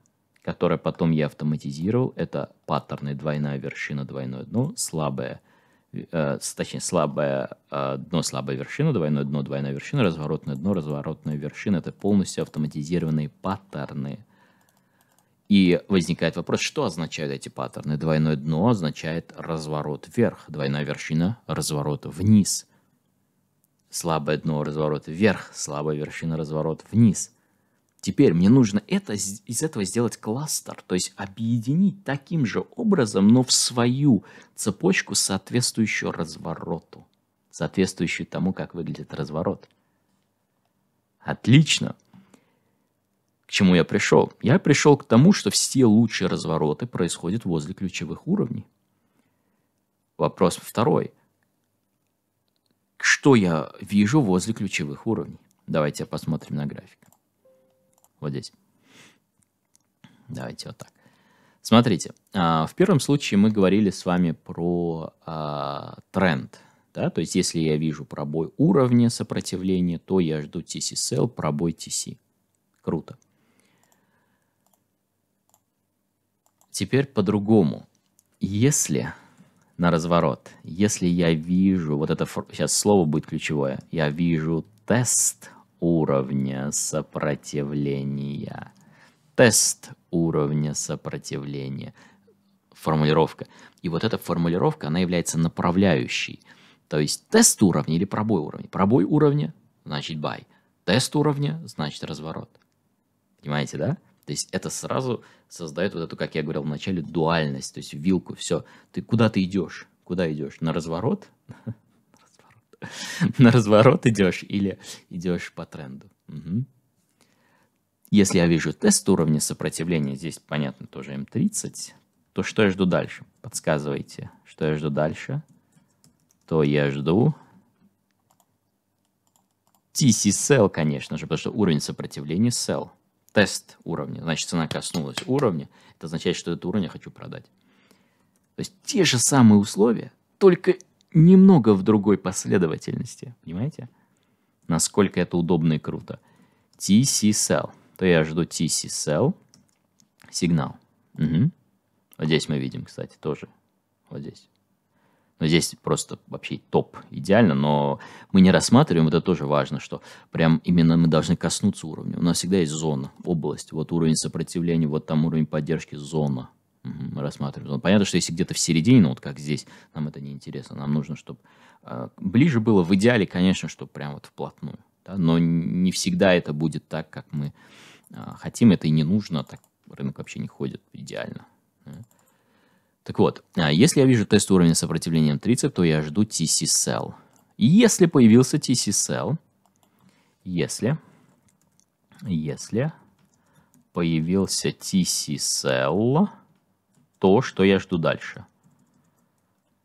которое потом я автоматизировал, это паттерны двойная вершина, двойное дно, слабое – э, точнее, слабое э, дно, слабая вершина, двойное дно, двойная вершина, разворотное дно, разворотная вершина. Это полностью автоматизированные паттерны. И возникает вопрос, что означают эти паттерны? Двойное дно означает разворот вверх, двойная вершина – разворот вниз. Слабое дно – разворот вверх, слабая вершина – разворот вниз – Теперь мне нужно это, из этого сделать кластер, то есть объединить таким же образом, но в свою цепочку, соответствующую развороту, соответствующую тому, как выглядит разворот. Отлично. К чему я пришел? Я пришел к тому, что все лучшие развороты происходят возле ключевых уровней. Вопрос второй. Что я вижу возле ключевых уровней? Давайте посмотрим на график. Вот здесь. Давайте вот так. Смотрите, а, в первом случае мы говорили с вами про а, тренд. Да? То есть, если я вижу пробой уровня сопротивления, то я жду TC пробой TC. Круто. Теперь по-другому. Если на разворот, если я вижу, вот это сейчас слово будет ключевое, я вижу тест уровня сопротивления. Тест уровня сопротивления. Формулировка. И вот эта формулировка, она является направляющей. То есть тест уровня или пробой уровня. Пробой уровня значит buy. Тест уровня значит разворот. Понимаете, да? То есть это сразу создает вот эту, как я говорил в начале, дуальность, то есть вилку, все. Ты куда ты идешь? Куда идешь? На разворот? на разворот идешь или идешь по тренду. Угу. Если я вижу тест уровня сопротивления, здесь, понятно, тоже М30, эм то что я жду дальше? Подсказывайте, что я жду дальше. То я жду TC sell, конечно же, потому что уровень сопротивления sell. Тест уровня, значит, цена коснулась уровня. Это означает, что этот уровень я хочу продать. То есть те же самые условия, только немного в другой последовательности, понимаете? Насколько это удобно и круто. TC cell. То я жду TC cell. Сигнал. Угу. Вот здесь мы видим, кстати, тоже. Вот здесь. Но здесь просто вообще топ идеально, но мы не рассматриваем, это тоже важно, что прям именно мы должны коснуться уровня. У нас всегда есть зона, область, вот уровень сопротивления, вот там уровень поддержки, зона рассматриваем. Ну, понятно, что если где-то в середине, ну вот как здесь, нам это не интересно. Нам нужно, чтобы э, а, ближе было в идеале, конечно, чтобы прям вот вплотную. Да? Но не всегда это будет так, как мы э, хотим. Это и не нужно. Так рынок вообще не ходит идеально. Да? Так вот, а, если я вижу тест уровня сопротивления М30, то я жду TC-cell. Если появился TC-cell, если, если появился TC-cell, то, что я жду дальше,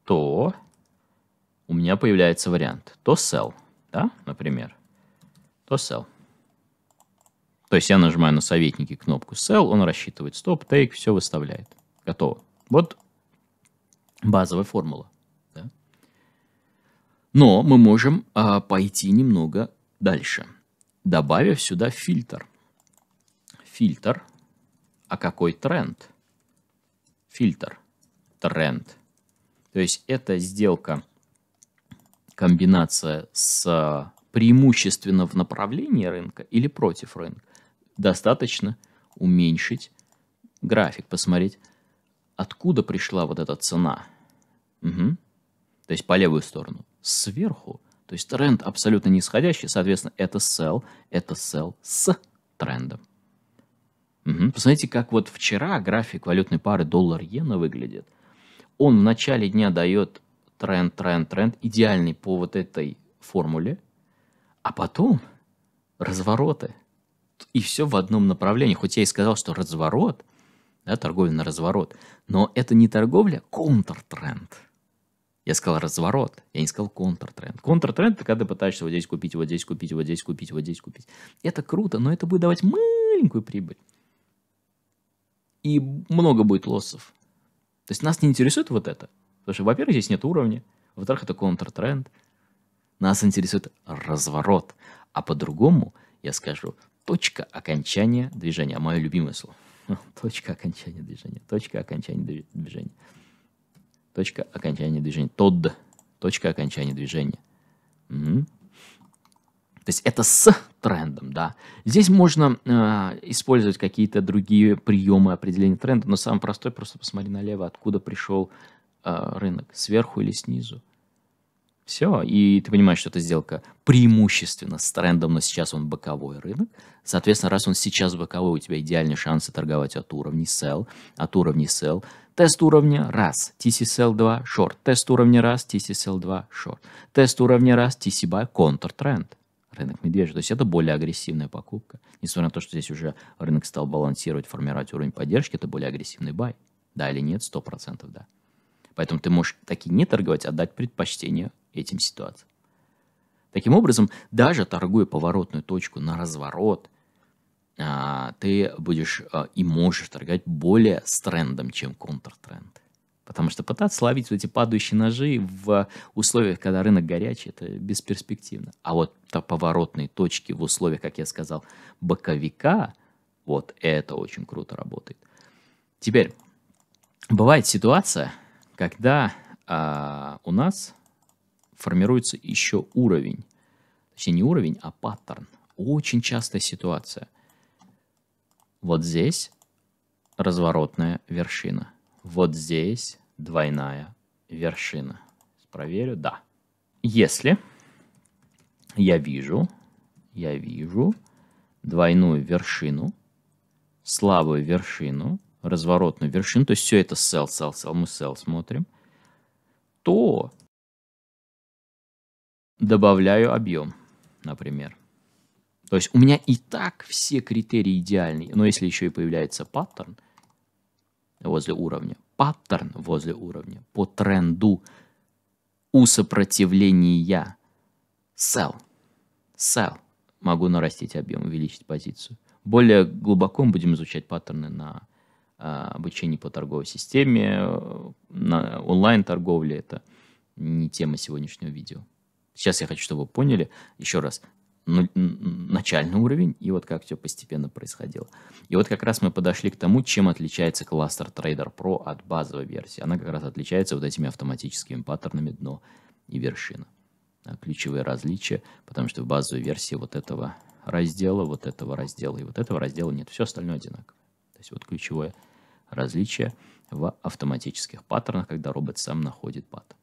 то у меня появляется вариант. То sell, да, например. То sell. То есть я нажимаю на советники кнопку sell, он рассчитывает стоп, take, все выставляет. Готово. Вот базовая формула. Да? Но мы можем а, пойти немного дальше, добавив сюда фильтр. Фильтр, а какой тренд – фильтр, тренд. То есть это сделка, комбинация с а, преимущественно в направлении рынка или против рынка. Достаточно уменьшить график, посмотреть, откуда пришла вот эта цена. Угу. То есть по левую сторону. Сверху. То есть тренд абсолютно нисходящий, соответственно, это sell, это sell с трендом. Угу. Посмотрите, как вот вчера график валютной пары доллар-иена выглядит. Он в начале дня дает тренд, тренд, тренд, идеальный по вот этой формуле, а потом развороты. И все в одном направлении. Хоть я и сказал, что разворот, да, торговля на разворот, но это не торговля, контртренд. Я сказал разворот, я не сказал контртренд. Контртренд – это когда ты пытаешься вот здесь купить, вот здесь купить, вот здесь купить, вот здесь купить. Это круто, но это будет давать маленькую прибыль и много будет лоссов. То есть нас не интересует вот это. Потому что, во-первых, здесь нет уровня. Во-вторых, это контртренд. Нас интересует разворот. А по-другому я скажу точка окончания движения. Мое любимое слово. Точка окончания движения. Точка окончания движения. Точка окончания движения. Тодда. Точка окончания движения. Угу. То есть это с трендом, да. Здесь можно э, использовать какие-то другие приемы определения тренда, но самый простой, просто посмотри налево, откуда пришел э, рынок, сверху или снизу. Все, и ты понимаешь, что эта сделка преимущественно с трендом, но сейчас он боковой рынок. Соответственно, раз он сейчас боковой, у тебя идеальные шансы торговать от уровней sell, от уровней sell. Тест уровня раз, TC sell два, short. Тест уровня раз, TC sell два, short. Тест уровня раз, TC buy, контртренд рынок медвежий. То есть это более агрессивная покупка. Несмотря на то, что здесь уже рынок стал балансировать, формировать уровень поддержки, это более агрессивный бай. Да или нет, сто процентов да. Поэтому ты можешь таки не торговать, а дать предпочтение этим ситуациям. Таким образом, даже торгуя поворотную точку на разворот, а, ты будешь а, и можешь торговать более с трендом, чем контртренд. Потому что пытаться ловить вот эти падающие ножи в условиях, когда рынок горячий, это бесперспективно. А вот то поворотные точки в условиях, как я сказал, боковика, вот это очень круто работает. Теперь, бывает ситуация, когда а, у нас формируется еще уровень. Точнее, не уровень, а паттерн. Очень частая ситуация. Вот здесь разворотная вершина. Вот здесь двойная вершина. Проверю, да. Если я вижу, я вижу двойную вершину, слабую вершину, разворотную вершину, то есть все это sell, sell, sell, мы sell смотрим, то добавляю объем, например. То есть у меня и так все критерии идеальны, но если еще и появляется паттерн возле уровня, паттерн возле уровня по тренду у сопротивления. Sell. Sell. Могу нарастить объем, увеличить позицию. Более глубоко мы будем изучать паттерны на э, обучении по торговой системе, на онлайн-торговле. Это не тема сегодняшнего видео. Сейчас я хочу, чтобы вы поняли, еще раз, начальный уровень, и вот как все постепенно происходило. И вот как раз мы подошли к тому, чем отличается кластер Trader Pro от базовой версии. Она как раз отличается вот этими автоматическими паттернами дно и вершина. А ключевые различия, потому что в базовой версии вот этого раздела, вот этого раздела и вот этого раздела нет. Все остальное одинаково. То есть вот ключевое различие в автоматических паттернах, когда робот сам находит паттерн.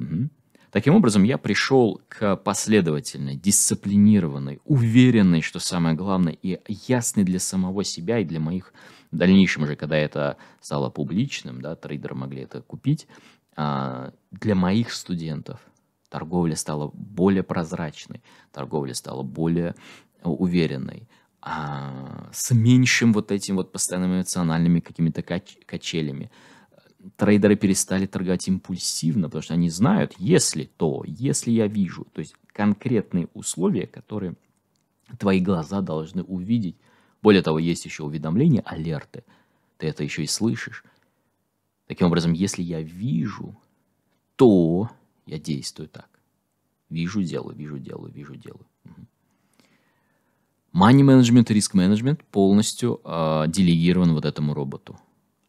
Угу. Таким образом, я пришел к последовательной, дисциплинированной, уверенной, что самое главное, и ясной для самого себя и для моих в дальнейшем же, когда это стало публичным, да, трейдеры могли это купить, а, для моих студентов торговля стала более прозрачной, торговля стала более э, уверенной, а, с меньшим вот этим вот постоянными эмоциональными какими-то кач качелями трейдеры перестали торговать импульсивно, потому что они знают, если то, если я вижу, то есть конкретные условия, которые твои глаза должны увидеть. Более того, есть еще уведомления, алерты, ты это еще и слышишь. Таким образом, если я вижу, то я действую так. Вижу, делаю, вижу, делаю, вижу, делаю. Мани-менеджмент и риск-менеджмент полностью э, делегирован вот этому роботу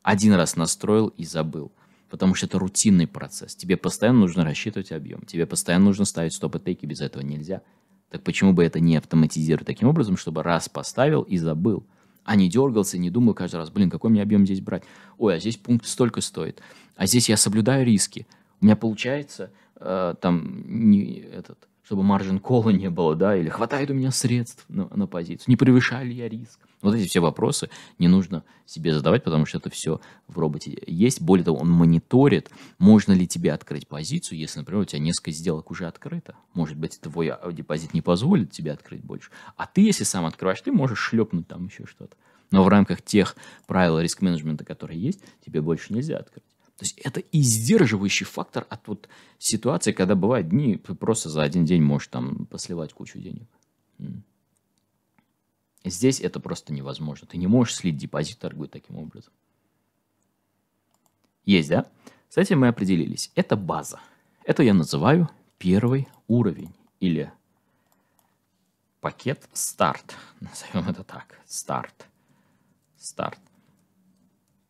один раз настроил и забыл. Потому что это рутинный процесс. Тебе постоянно нужно рассчитывать объем. Тебе постоянно нужно ставить стоп-атеки. Без этого нельзя. Так почему бы это не автоматизировать таким образом, чтобы раз поставил и забыл? а не дергался, не думал каждый раз, блин, какой мне объем здесь брать? Ой, а здесь пункт столько стоит, а здесь я соблюдаю риски. У меня получается э, там не этот, чтобы маржин кола не было, да, или хватает у меня средств на, на позицию, не превышаю ли я риск? Вот эти все вопросы не нужно себе задавать, потому что это все в роботе есть. Более того, он мониторит, можно ли тебе открыть позицию, если, например, у тебя несколько сделок уже открыто. Может быть, твой а, депозит не позволит тебе открыть больше. А ты, если сам открываешь, ты можешь шлепнуть там еще что-то. Но в рамках тех правил риск-менеджмента, которые есть, тебе больше нельзя открыть. То есть это и сдерживающий фактор от вот ситуации, когда бывают дни, просто за один день можешь там посливать кучу денег. Здесь это просто невозможно. Ты не можешь слить депозит, торгуя таким образом. Есть, да? С этим мы определились. Это база. Это я называю первый уровень или пакет старт. Назовем это так. Старт. Старт.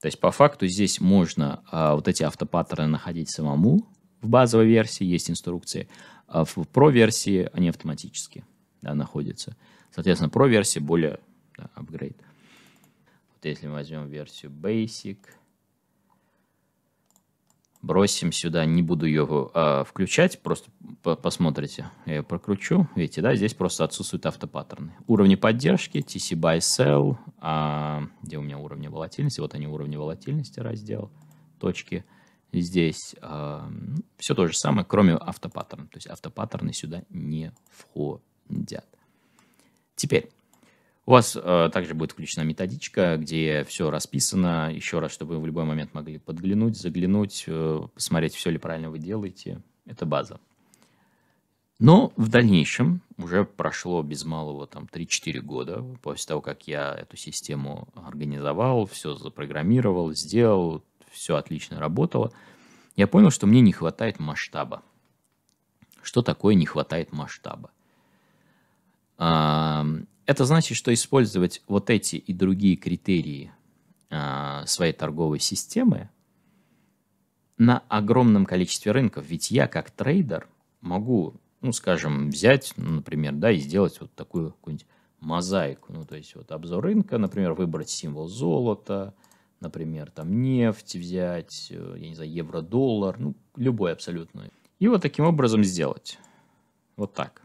То есть по факту здесь можно а, вот эти автопаттерны находить самому. В базовой версии есть инструкции. А в про-версии они автоматические да, находится. Соответственно, Pro версия более да, upgrade. Вот если мы возьмем версию Basic, бросим сюда, не буду ее а, включать, просто по посмотрите, я ее прокручу, видите, да, здесь просто отсутствуют автопаттерны. Уровни поддержки, TC by Sell, а, где у меня уровни волатильности, вот они уровни волатильности раздел, точки, здесь а, ну, все то же самое, кроме автопаттерна, то есть автопаттерны сюда не входят едят. Теперь. У вас э, также будет включена методичка, где все расписано. Еще раз, чтобы вы в любой момент могли подглянуть, заглянуть, э, посмотреть, все ли правильно вы делаете. Это база. Но в дальнейшем, уже прошло без малого там 3-4 года после того, как я эту систему организовал, все запрограммировал, сделал, все отлично работало, я понял, что мне не хватает масштаба. Что такое не хватает масштаба? Это значит, что использовать вот эти и другие критерии а, своей торговой системы на огромном количестве рынков. Ведь я как трейдер могу, ну, скажем, взять, ну, например, да, и сделать вот такую какую-нибудь мозаику. Ну, то есть вот обзор рынка, например, выбрать символ золота, например, там нефть взять, э, я не знаю, евро-доллар, ну, любой абсолютно. И вот таким образом сделать. Вот так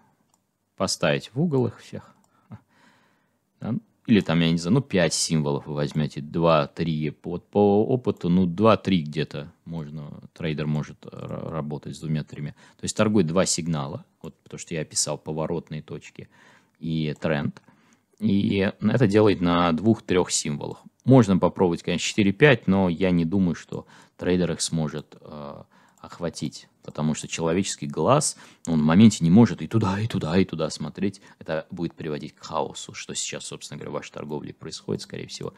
поставить в угол их всех. Ну, или там, я не знаю, ну 5 символов вы возьмете, 2-3. По, по опыту, ну 2-3 где-то можно, трейдер может э, работать с двумя-тремя. То есть торгует два сигнала, вот то что я описал поворотные точки и тренд. И это делает на двух-трех символах. Можно попробовать, конечно, 4-5, но я не думаю, что трейдер их сможет э, охватить потому что человеческий глаз, он в моменте не может и туда, и туда, и туда смотреть. Это будет приводить к хаосу, что сейчас, собственно говоря, в вашей торговле происходит, скорее всего.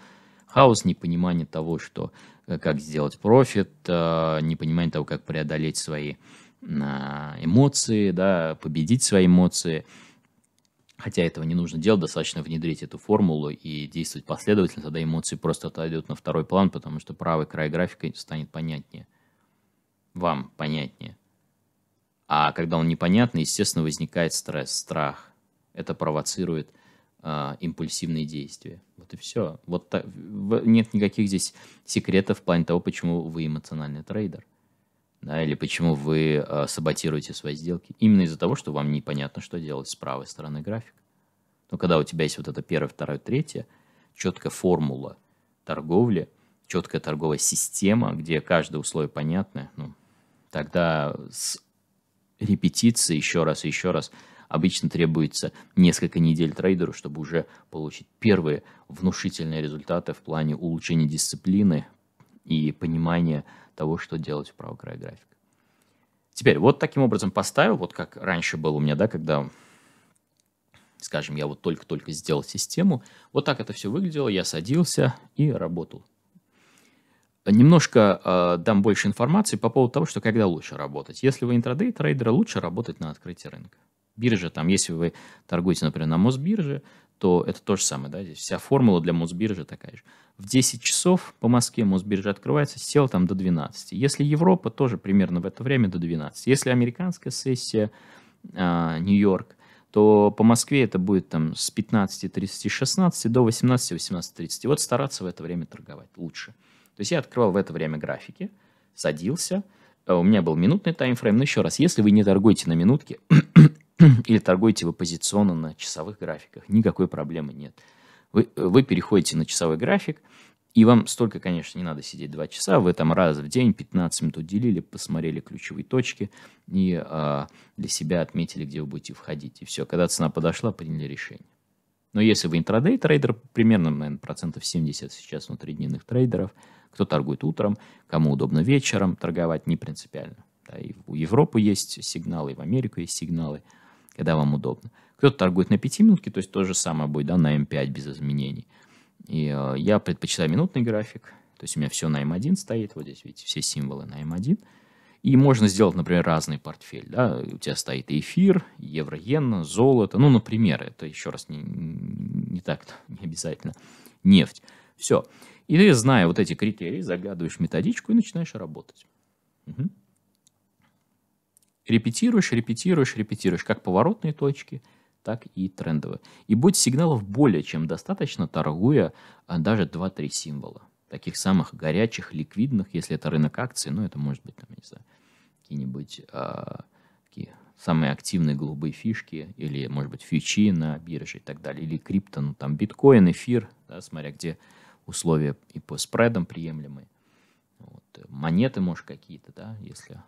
Хаос, непонимание того, что, э, как сделать профит, э, непонимание того, как преодолеть свои а, эмоции, да, победить свои эмоции. Хотя этого не нужно делать, достаточно внедрить эту формулу и действовать последовательно, тогда эмоции просто отойдут на второй план, потому что правый край графика станет понятнее вам понятнее. А когда он непонятный, естественно, возникает стресс, страх. Это провоцирует э, импульсивные действия. Вот и все. Вот так, нет никаких здесь секретов в плане того, почему вы эмоциональный трейдер. Да, или почему вы э, саботируете свои сделки. Именно из-за того, что вам непонятно, что делать с правой стороны графика. Но когда у тебя есть вот это первое, второе, третье, четкая формула торговли, четкая торговая система, где каждое условие понятное, ну, тогда с репетиции еще раз и еще раз обычно требуется несколько недель трейдеру, чтобы уже получить первые внушительные результаты в плане улучшения дисциплины и понимания того, что делать в правом крае графика. Теперь вот таким образом поставил, вот как раньше было у меня, да, когда, скажем, я вот только-только сделал систему, вот так это все выглядело, я садился и работал. Немножко э, дам больше информации по поводу того, что когда лучше работать. Если вы интрадей трейдера, лучше работать на открытии рынка. Биржа, там, если вы торгуете, например, на Мосбирже, то это то же самое, да, здесь вся формула для Мосбиржи такая же. В 10 часов по Москве Мосбиржа открывается, сел там до 12. Если Европа, тоже примерно в это время до 12. Если американская сессия, э, Нью-Йорк, то по Москве это будет там с 15.30-16 до 18-18.30. Вот стараться в это время торговать лучше. То есть я открывал в это время графики, садился, э, у меня был минутный таймфрейм, но ну, еще раз, если вы не торгуете на минутке или торгуете вы позиционно на часовых графиках, никакой проблемы нет. Вы, э, вы переходите на часовой график, и вам столько, конечно, не надо сидеть 2 часа, вы там раз в день 15 минут уделили, посмотрели ключевые точки и а, для себя отметили, где вы будете входить. И все, когда цена подошла, приняли решение. Но если вы интрадей трейдер, примерно, наверное, процентов 70 сейчас внутридневных трейдеров – кто торгует утром, кому удобно вечером торговать, не принципиально. Да, и у Европы есть сигналы, и в Америку есть сигналы, когда вам удобно. Кто-то торгует на 5 минутки, то есть то же самое будет да, на М5 эм без изменений. И э, я предпочитаю минутный график, то есть у меня все на М1 эм стоит, вот здесь видите, все символы на М1. Эм и можно сделать, например, разный портфель. Да? У тебя стоит эфир, евро, иена, золото. Ну, например, это еще раз не, не так не обязательно. Нефть. Все. И ты, зная вот эти критерии, заглядываешь методичку и начинаешь работать. Угу. Репетируешь, репетируешь, репетируешь. Как поворотные точки, так и трендовые. И будь сигналов более чем достаточно, торгуя а, даже 2-3 символа. Таких самых горячих, ликвидных, если это рынок акций, ну это может быть, там, не знаю, какие-нибудь а, такие самые активные голубые фишки, или, может быть, фьючи на бирже и так далее, или крипто, ну там биткоин, эфир, да, смотря где условия и по спредам приемлемые. Вот. Э, монеты, может, какие-то, да, если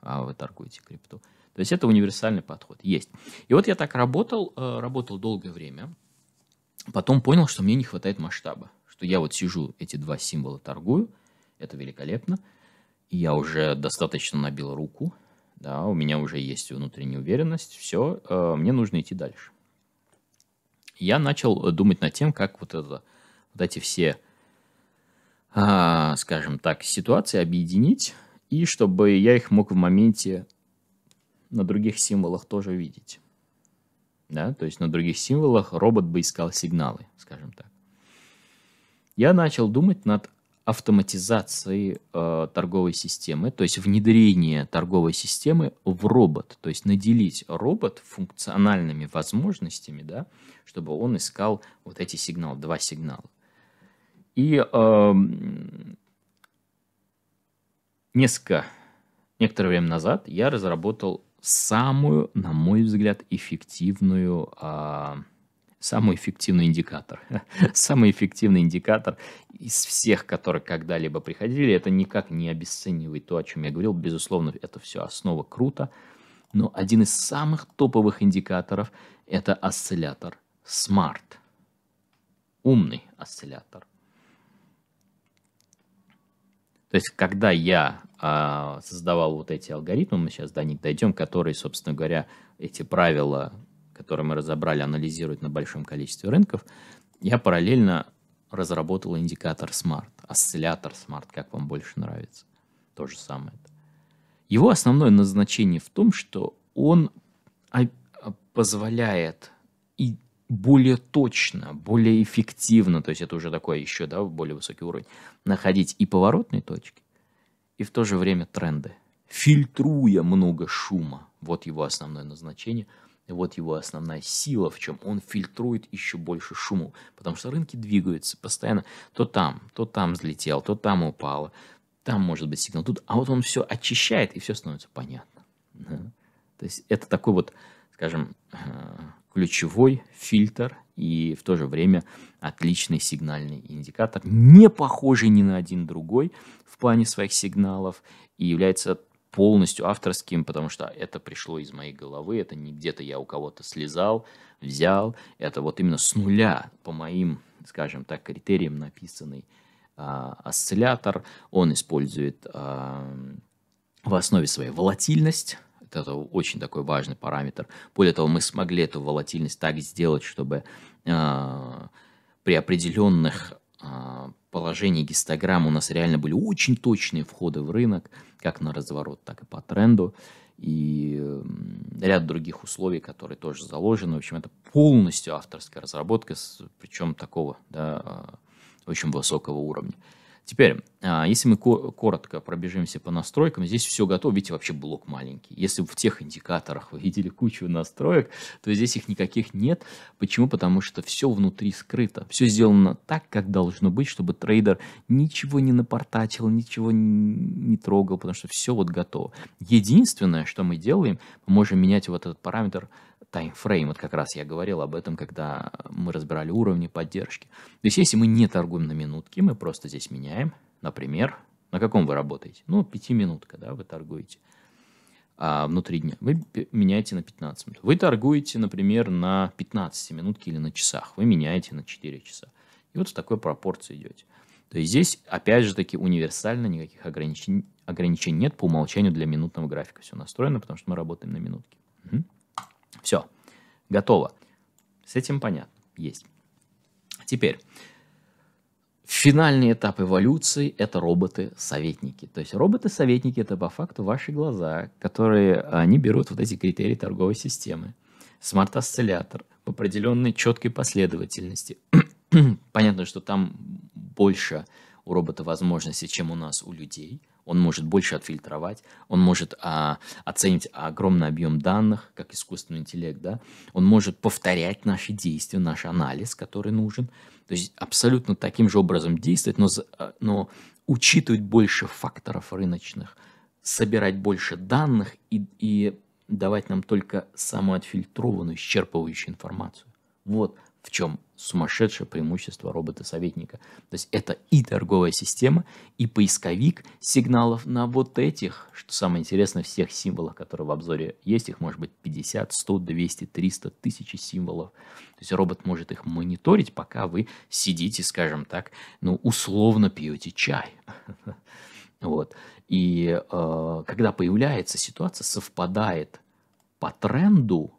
а вы торгуете крипту. То есть это универсальный подход. Есть. И вот я так работал, э, работал долгое время. Потом понял, что мне не хватает масштаба. Что я вот сижу, эти два символа торгую. Это великолепно. И я уже достаточно набил руку. Да, у меня уже есть внутренняя уверенность. Все, э, мне нужно идти дальше. Я начал думать над тем, как вот это вот эти все, а, скажем так, ситуации объединить, и чтобы я их мог в моменте на других символах тоже видеть. Да? То есть на других символах робот бы искал сигналы, скажем так. Я начал думать над автоматизацией э, торговой системы, то есть внедрение торговой системы в робот, то есть наделить робот функциональными возможностями, да, чтобы он искал вот эти сигналы, два сигнала. И э, несколько, некоторое время назад я разработал самую, на мой взгляд, эффективную, э, самый эффективный индикатор. самый эффективный индикатор из всех, которые когда-либо приходили. Это никак не обесценивает то, о чем я говорил. Безусловно, это все основа круто. Но один из самых топовых индикаторов – это осциллятор Smart. Умный осциллятор. То есть, когда я а, создавал вот эти алгоритмы, мы сейчас до них дойдем, которые, собственно говоря, эти правила, которые мы разобрали, анализируют на большом количестве рынков, я параллельно разработал индикатор Smart, осциллятор Smart, как вам больше нравится. То же самое. Его основное назначение в том, что он а, а, позволяет более точно, более эффективно, то есть это уже такой еще, да, более высокий уровень, находить и поворотные точки, и в то же время тренды, фильтруя много шума. Вот его основное назначение, вот его основная сила, в чем он фильтрует еще больше шуму, потому что рынки двигаются постоянно, то там, то там взлетел, то там упало, там может быть сигнал, тут, а вот он все очищает, и все становится понятно. Да? То есть это такой вот, скажем, ключевой фильтр и в то же время отличный сигнальный индикатор, не похожий ни на один другой в плане своих сигналов и является полностью авторским, потому что это пришло из моей головы, это не где-то я у кого-то слезал, взял, это вот именно с нуля по моим, скажем так, критериям написанный а, осциллятор, он использует а, в основе своей волатильность, это очень такой важный параметр. Более того, мы смогли эту волатильность так сделать, чтобы э, при определенных э, а, положении гистограмм у нас реально были очень точные входы в рынок, как на разворот, так и по тренду, и ряд других условий, которые тоже заложены. В общем, это полностью авторская разработка, причем такого да, а, очень высокого уровня. Теперь, а, если мы коротко пробежимся по настройкам, здесь все готово. Видите, вообще блок маленький. Если в тех индикаторах вы видели кучу настроек, то здесь их никаких нет. Почему? Потому что все внутри скрыто. Все сделано так, как должно быть, чтобы трейдер ничего не напортачил, ничего не трогал, потому что все вот готово. Единственное, что мы делаем, мы можем менять вот этот параметр – таймфрейм. Вот как раз я говорил об этом, когда мы разбирали уровни поддержки. То есть если мы не торгуем на минутки, мы просто здесь меняем, например, на каком вы работаете? Ну, пятиминутка, да, вы торгуете а, внутри дня. Вы меняете на 15 минут. Вы торгуете, например, на 15 минутки или на часах. Вы меняете на 4 часа. И вот в такой пропорции идете. То есть здесь, опять же таки, универсально никаких ограничений, ограничений нет. По умолчанию для минутного графика все настроено, потому что мы работаем на минутке. Угу. Все, готово. С этим понятно, есть. Теперь, финальный этап эволюции – это роботы-советники. То есть роботы-советники – это по факту ваши глаза, которые а, они берут вот эти критерии торговой системы. Смарт-осциллятор в определенной четкой последовательности. Понятно, что там больше у робота возможностей, чем у нас, у людей – он может больше отфильтровать, он может а, оценить огромный объем данных, как искусственный интеллект, да, он может повторять наши действия, наш анализ, который нужен, то есть абсолютно таким же образом действовать, но, а, но учитывать больше факторов рыночных, собирать больше данных и, и давать нам только самую отфильтрованную, исчерпывающую информацию. Вот в чем сумасшедшее преимущество робота-советника. То есть это и торговая система, и поисковик сигналов на вот этих, что самое интересное, всех символах, которые в обзоре есть, их может быть 50, 100, 200, 300, тысячи символов. То есть робот может их мониторить, пока вы сидите, скажем так, ну, условно пьете чай. Вот. И э, когда появляется ситуация, совпадает по тренду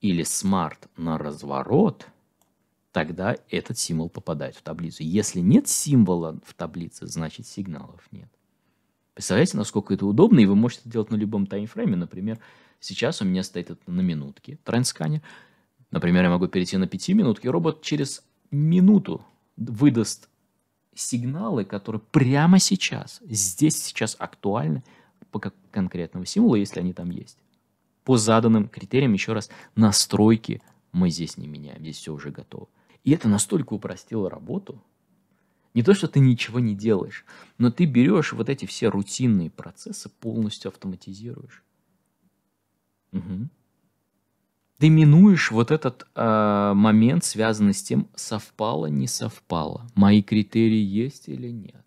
или смарт на разворот – тогда этот символ попадает в таблицу. Если нет символа в таблице, значит сигналов нет. Представляете, насколько это удобно, и вы можете это делать на любом таймфрейме. Например, сейчас у меня стоит это на минутке трендсканер. Например, я могу перейти на 5 минутки, и робот через минуту выдаст сигналы, которые прямо сейчас, здесь сейчас актуальны по конкретному символу, если они там есть. По заданным критериям, еще раз, настройки мы здесь не меняем, здесь все уже готово. И это настолько упростило работу. Не то, что ты ничего не делаешь, но ты берешь вот эти все рутинные процессы, полностью автоматизируешь. Угу. Ты минуешь вот этот э, момент, связанный с тем, совпало, не совпало, мои критерии есть или нет,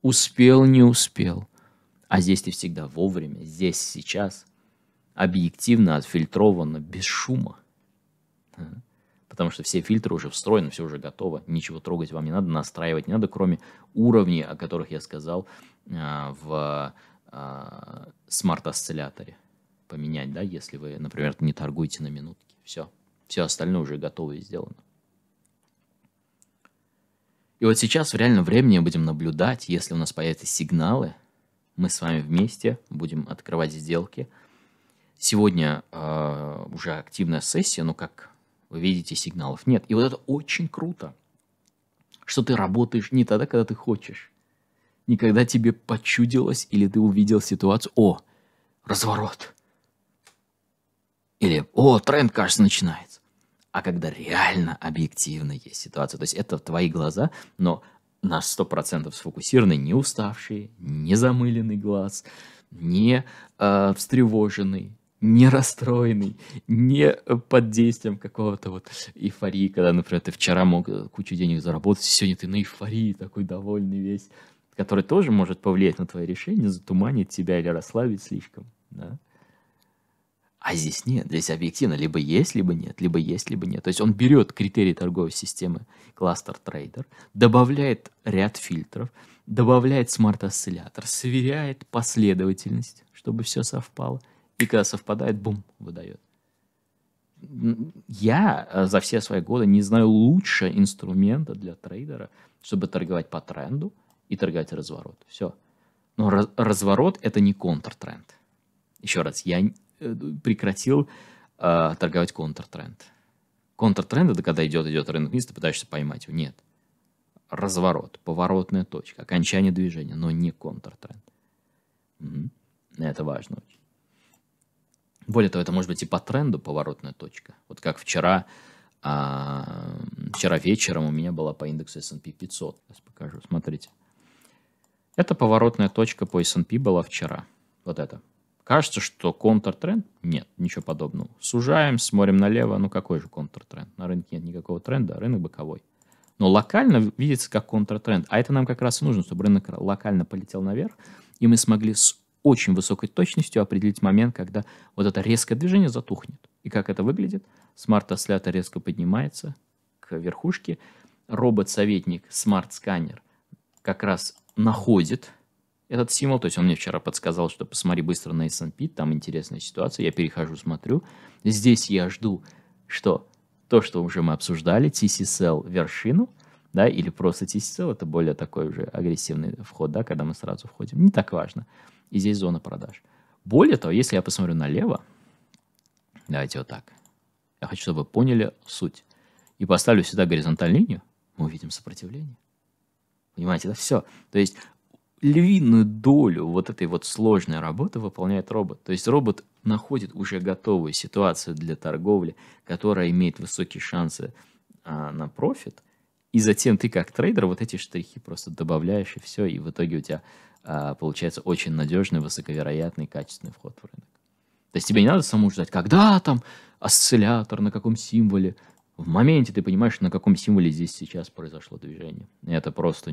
успел, не успел. А здесь ты всегда вовремя, здесь, сейчас, объективно, отфильтровано, без шума. Угу потому что все фильтры уже встроены, все уже готово, ничего трогать вам не надо, настраивать не надо, кроме уровней, о которых я сказал а, в а, смарт-осцилляторе. Поменять, да, если вы, например, не торгуете на минутки. Все. Все остальное уже готово и сделано. И вот сейчас в реальном времени будем наблюдать, если у нас появятся сигналы, мы с вами вместе будем открывать сделки. Сегодня э, уже активная сессия, но ну как вы видите сигналов. Нет. И вот это очень круто, что ты работаешь не тогда, когда ты хочешь, не когда тебе почудилось или ты увидел ситуацию. О, разворот. Или, о, тренд, кажется, начинается. А когда реально объективно есть ситуация. То есть это твои глаза, но на 100% сфокусированный, не уставший, не замыленный глаз, не э, встревоженный, не расстроенный, не э, под действием какого-то вот эйфории, когда, например, ты вчера мог э, кучу денег заработать, сегодня ты на эйфории такой довольный весь, который тоже может повлиять на твои решения, затуманить тебя или расслабить слишком, да? А здесь нет, здесь объективно, либо есть, либо нет, либо есть, либо нет. То есть он берет критерии торговой системы кластер трейдер, добавляет ряд фильтров, добавляет смарт-осциллятор, сверяет последовательность, чтобы все совпало – и когда совпадает, бум, выдает. Я э, за все свои годы не знаю лучше инструмента для трейдера, чтобы торговать по тренду и торговать разворот. Все. Но разворот это не контртренд. Еще раз, я э, прекратил э, торговать контртренд. Контртренд это когда идет, идет рынок вниз, ты пытаешься поймать его. Нет. Разворот, поворотная точка, окончание движения, но не контртренд. Угу. Это важно очень. Более того, это может быть и по тренду поворотная точка. Вот как вчера, а, вчера вечером у меня была по индексу S&P 500. Сейчас покажу, смотрите. Это поворотная точка по S&P была вчера. Вот это. Кажется, что контртренд? Нет, ничего подобного. Сужаем, смотрим налево. Ну какой же контртренд? На рынке нет никакого тренда, а рынок боковой. Но локально видится как контртренд. А это нам как раз и нужно, чтобы рынок локально полетел наверх, и мы смогли с очень высокой точностью определить момент, когда вот это резкое движение затухнет. И как это выглядит? Смарт-ослята резко поднимается к верхушке. Робот-советник, смарт-сканер как раз находит этот символ. То есть он мне вчера подсказал, что посмотри быстро на S&P, там интересная ситуация. Я перехожу, смотрю. Здесь я жду, что то, что уже мы обсуждали, TCSL вершину, да, или просто TCSL, это более такой уже агрессивный вход, да, когда мы сразу входим. Не так важно. И здесь зона продаж. Более того, если я посмотрю налево, давайте вот так. Я хочу, чтобы вы поняли суть. И поставлю сюда горизонтальную линию, мы увидим сопротивление. Понимаете, да? Все. То есть львиную долю вот этой вот сложной работы выполняет робот. То есть робот находит уже готовую ситуацию для торговли, которая имеет высокие шансы а, на профит, и затем ты как трейдер вот эти штрихи просто добавляешь, и все, и в итоге у тебя а, получается очень надежный, высоковероятный, качественный вход в рынок. То есть тебе не надо самому ждать, когда там осциллятор, на каком символе. В моменте ты понимаешь, на каком символе здесь сейчас произошло движение. Это просто...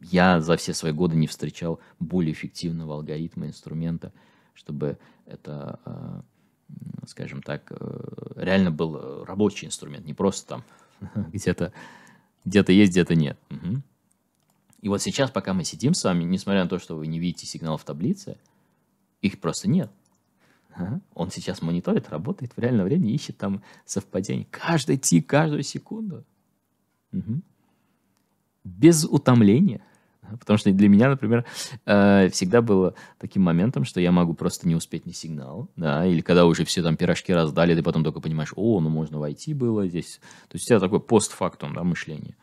Я за все свои годы не встречал более эффективного алгоритма, инструмента, чтобы это, а, скажем так, э, реально был э, рабочий инструмент, не просто там где-то где-то есть, где-то нет. Угу. И вот сейчас, пока мы сидим с вами, несмотря на то, что вы не видите сигнал в таблице, их просто нет. Он сейчас мониторит, работает в реальном времени, ищет там совпадение. Каждый тик, каждую секунду. Угу. Без утомления. Потому что для меня, например, э, всегда было таким моментом, что я могу просто не успеть ни сигнал, да, или когда уже все там пирожки раздали, ты потом только понимаешь, о, ну можно войти было здесь. То есть у тебя такое постфактум, да, мышление.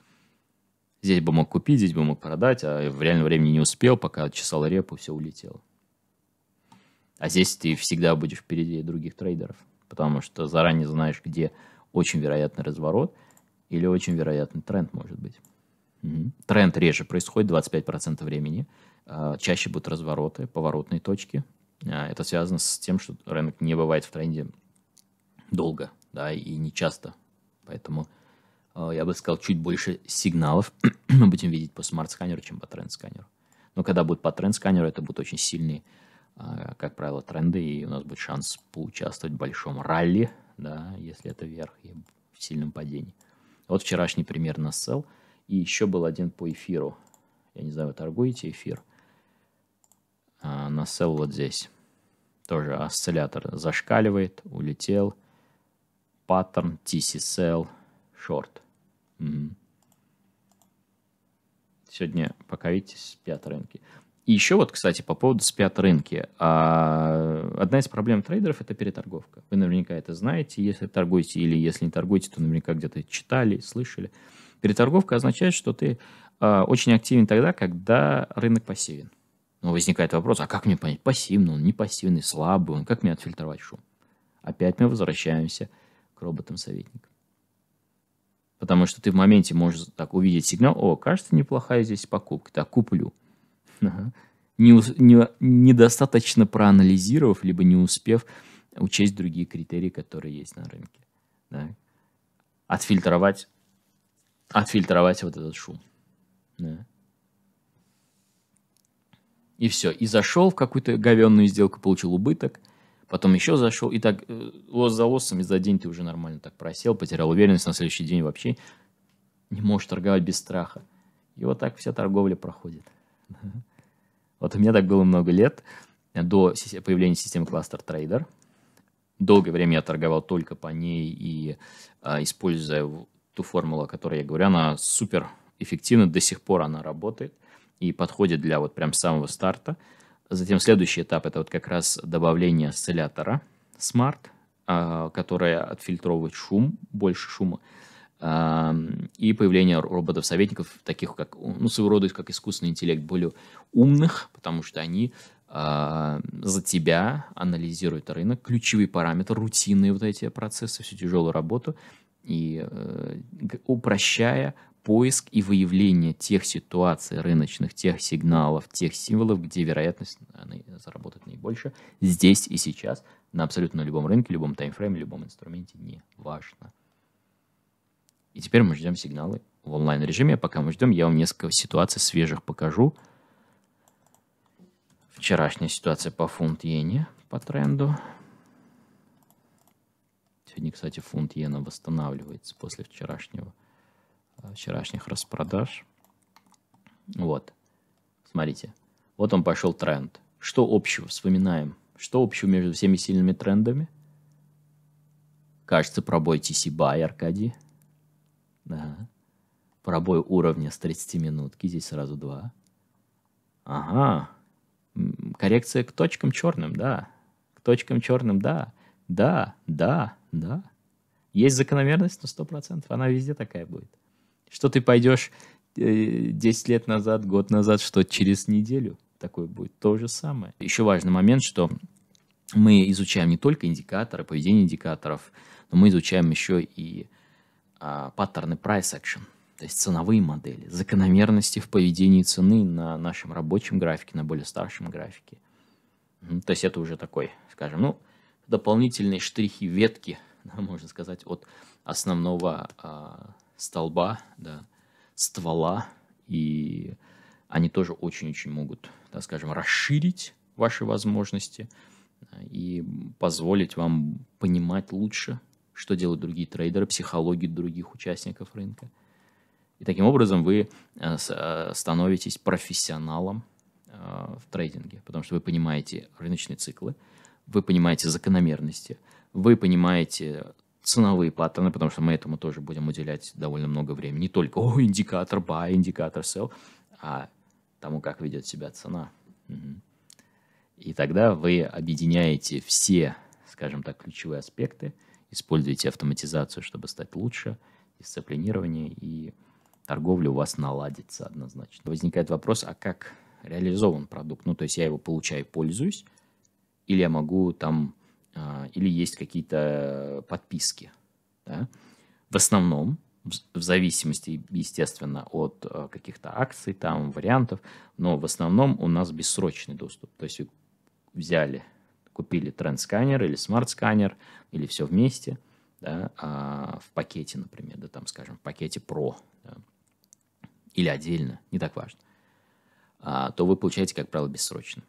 Здесь бы мог купить, здесь бы мог продать, а в реальном времени не успел, пока чесал репу, все улетело. А здесь ты всегда будешь впереди других трейдеров, потому что заранее знаешь, где очень вероятный разворот или очень вероятный тренд может быть. Угу. Тренд реже происходит, 25% времени. А, чаще будут развороты, поворотные точки. А, это связано с тем, что рынок не бывает в тренде долго, да, и не часто. Поэтому Э, я бы сказал, чуть больше сигналов мы будем видеть по смарт-сканеру, чем по тренд-сканеру. Но когда будет по тренд-сканеру, это будут очень сильные, а, как правило, тренды, и у нас будет шанс поучаствовать в большом ралли, да, если это вверх, и в сильном падении. Вот вчерашний пример на сел, и еще был один по эфиру. Я не знаю, вы торгуете эфир? А, на сел вот здесь. Тоже осциллятор зашкаливает, улетел. Паттерн, TC sell, short. Сегодня, пока видите, спят рынки. И еще вот, кстати, по поводу спят рынки. А, одна из проблем трейдеров – это переторговка. Вы наверняка это знаете, если торгуете, или если не торгуете, то наверняка где-то читали, слышали. Переторговка означает, что ты а, очень активен тогда, когда рынок пассивен. Но ну, возникает вопрос, а как мне понять, пассивный он, не пассивный, слабый он, как мне отфильтровать шум? Опять мы возвращаемся к роботам-советникам. Потому что ты в моменте можешь так увидеть сигнал, о, кажется, неплохая здесь покупка, так, куплю. Не, не, недостаточно проанализировав, либо не успев учесть другие критерии, которые есть на рынке. Да. Отфильтровать, отфильтровать вот этот шум. Да. И все. И зашел в какую-то говенную сделку, получил убыток – потом еще зашел, и так э, лос за лосом, и за день ты уже нормально так просел, потерял уверенность, на следующий день вообще не можешь торговать без страха. И вот так вся торговля проходит. Вот у меня так было много лет, до появления системы кластер трейдер. Долгое время я торговал только по ней и а, используя ту формулу, о которой я говорю, она супер эффективна, до сих пор она работает и подходит для вот прям самого старта. Затем следующий этап это вот как раз добавление осциллятора Smart, а, которое отфильтровывает шум, больше шума. А, и появление роботов-советников, таких как, ну, своего рода как искусственный интеллект, более умных, потому что они а, за тебя анализируют рынок, ключевые параметры, рутинные вот эти процессы, всю тяжелую работу, и э, упрощая поиск и выявление тех ситуаций рыночных, тех сигналов, тех символов, где вероятность э, заработать наибольше здесь и сейчас, на абсолютно любом рынке, любом таймфрейме, любом инструменте, не важно. И теперь мы ждем сигналы в онлайн-режиме. Пока мы ждем, я вам несколько ситуаций свежих покажу. Вчерашняя ситуация по фунт-иене по тренду. Сегодня, кстати, фунт иена восстанавливается после вчерашнего Э, вчерашних распродаж. Вот, смотрите, вот он пошел тренд. Что общего, вспоминаем, что общего между всеми сильными трендами? Кажется, пробой TC-бай, Аркадий. Да. Пробой уровня с 30 минутки, здесь сразу два. Ага. Коррекция к точкам черным, да. К точкам черным, да. Да, да, да. Есть закономерность на 100%, она везде такая будет что ты пойдешь 10 э, лет назад, год назад, что через неделю такое будет то же самое. Еще важный момент, что мы изучаем не только индикаторы, поведение индикаторов, но мы изучаем еще и а, паттерны price action, то есть ценовые модели, закономерности в поведении цены на нашем рабочем графике, на более старшем графике. то есть это уже такой, скажем, ну, дополнительные штрихи, ветки, можно сказать, от основного а, столба, да, ствола, и они тоже очень-очень могут, так скажем, расширить ваши возможности э, и позволить вам понимать лучше, что делают другие трейдеры, психологию других участников рынка. И таким образом вы э, э, становитесь профессионалом в трейдинге, потому что вы понимаете рыночные циклы, вы понимаете закономерности, вы понимаете ценовые паттерны, потому что мы этому тоже будем уделять довольно много времени. Не только о, индикатор buy, индикатор sell, а тому, как ведет себя цена. И тогда вы объединяете все, скажем так, ключевые аспекты, используете автоматизацию, чтобы стать лучше, дисциплинирование, и торговля у вас наладится однозначно. Возникает вопрос, а как реализован продукт? Ну, то есть я его получаю пользуюсь, или я могу там а, или есть какие-то э, подписки. Да? В основном, в зависимости, естественно, от э, каких-то акций, там, вариантов, но в основном у нас бессрочный доступ. То есть взяли, купили тренд-сканер или смарт-сканер, или все вместе, да, а, в пакете, например, да, там, скажем, в пакете Pro, да, или отдельно, не так важно, а, то вы получаете, как правило, бессрочно.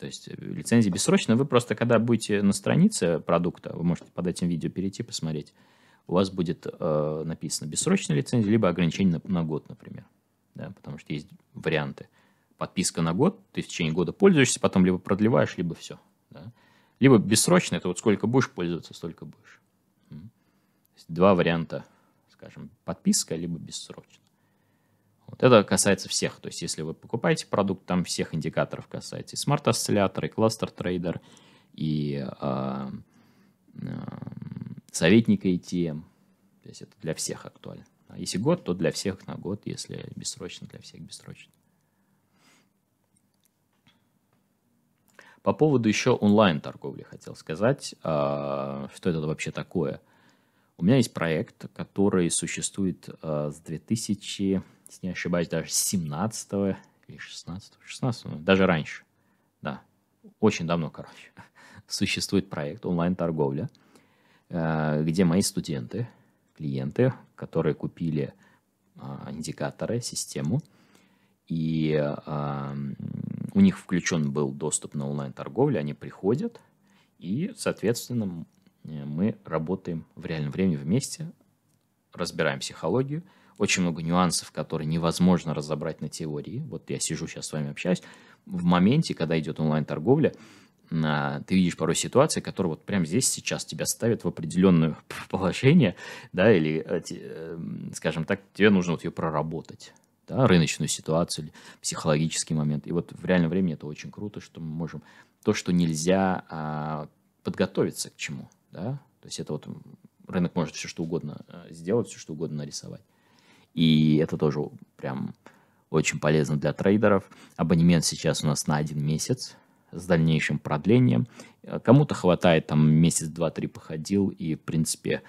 То есть э, лицензия бессрочная. Вы просто, когда будете на странице продукта, вы можете под этим видео перейти, посмотреть, у вас будет э, написано бессрочная лицензия, либо ограничение на, на год, например. Да, потому что есть варианты. Подписка на год, ты в течение года пользуешься, потом либо продлеваешь, либо все. Да. Либо бессрочная. это вот сколько будешь пользоваться, столько будешь. Два варианта, скажем, подписка, либо бессрочная. Вот это касается всех. То есть, если вы покупаете продукт, там всех индикаторов касается. И смарт-осциллятор, и кластер-трейдер, и э, э, советника ETM. То есть, это для всех актуально. А если год, то для всех на год. Если бессрочно, для всех бессрочно. По поводу еще онлайн-торговли хотел сказать, а, что это вообще такое. У меня есть проект, который существует а, с 2000 если не ошибаюсь, даже 17 или 16, 16, ну, даже раньше, да, очень давно, короче, существует проект онлайн-торговля, э, где мои студенты, клиенты, которые купили а, индикаторы, систему, и а, у них включен был доступ на онлайн-торговлю, они приходят, и, соответственно, мы работаем в реальном времени вместе, разбираем психологию – очень много нюансов, которые невозможно разобрать на теории. Вот я сижу сейчас с вами общаюсь. В моменте, когда идет онлайн-торговля, а, ты видишь порой ситуации, которые вот прямо здесь сейчас тебя ставят в определенное положение, да, или, э, э, скажем так, тебе нужно вот ее проработать да, рыночную ситуацию или психологический момент. И вот в реальном времени это очень круто, что мы можем то, что нельзя а, подготовиться к чему, да, то есть это вот рынок может все что угодно э, сделать, все что угодно нарисовать. И это тоже прям очень полезно для трейдеров. Абонемент сейчас у нас на один месяц с дальнейшим продлением. Э, кому-то хватает там месяц, два, три походил и, в принципе,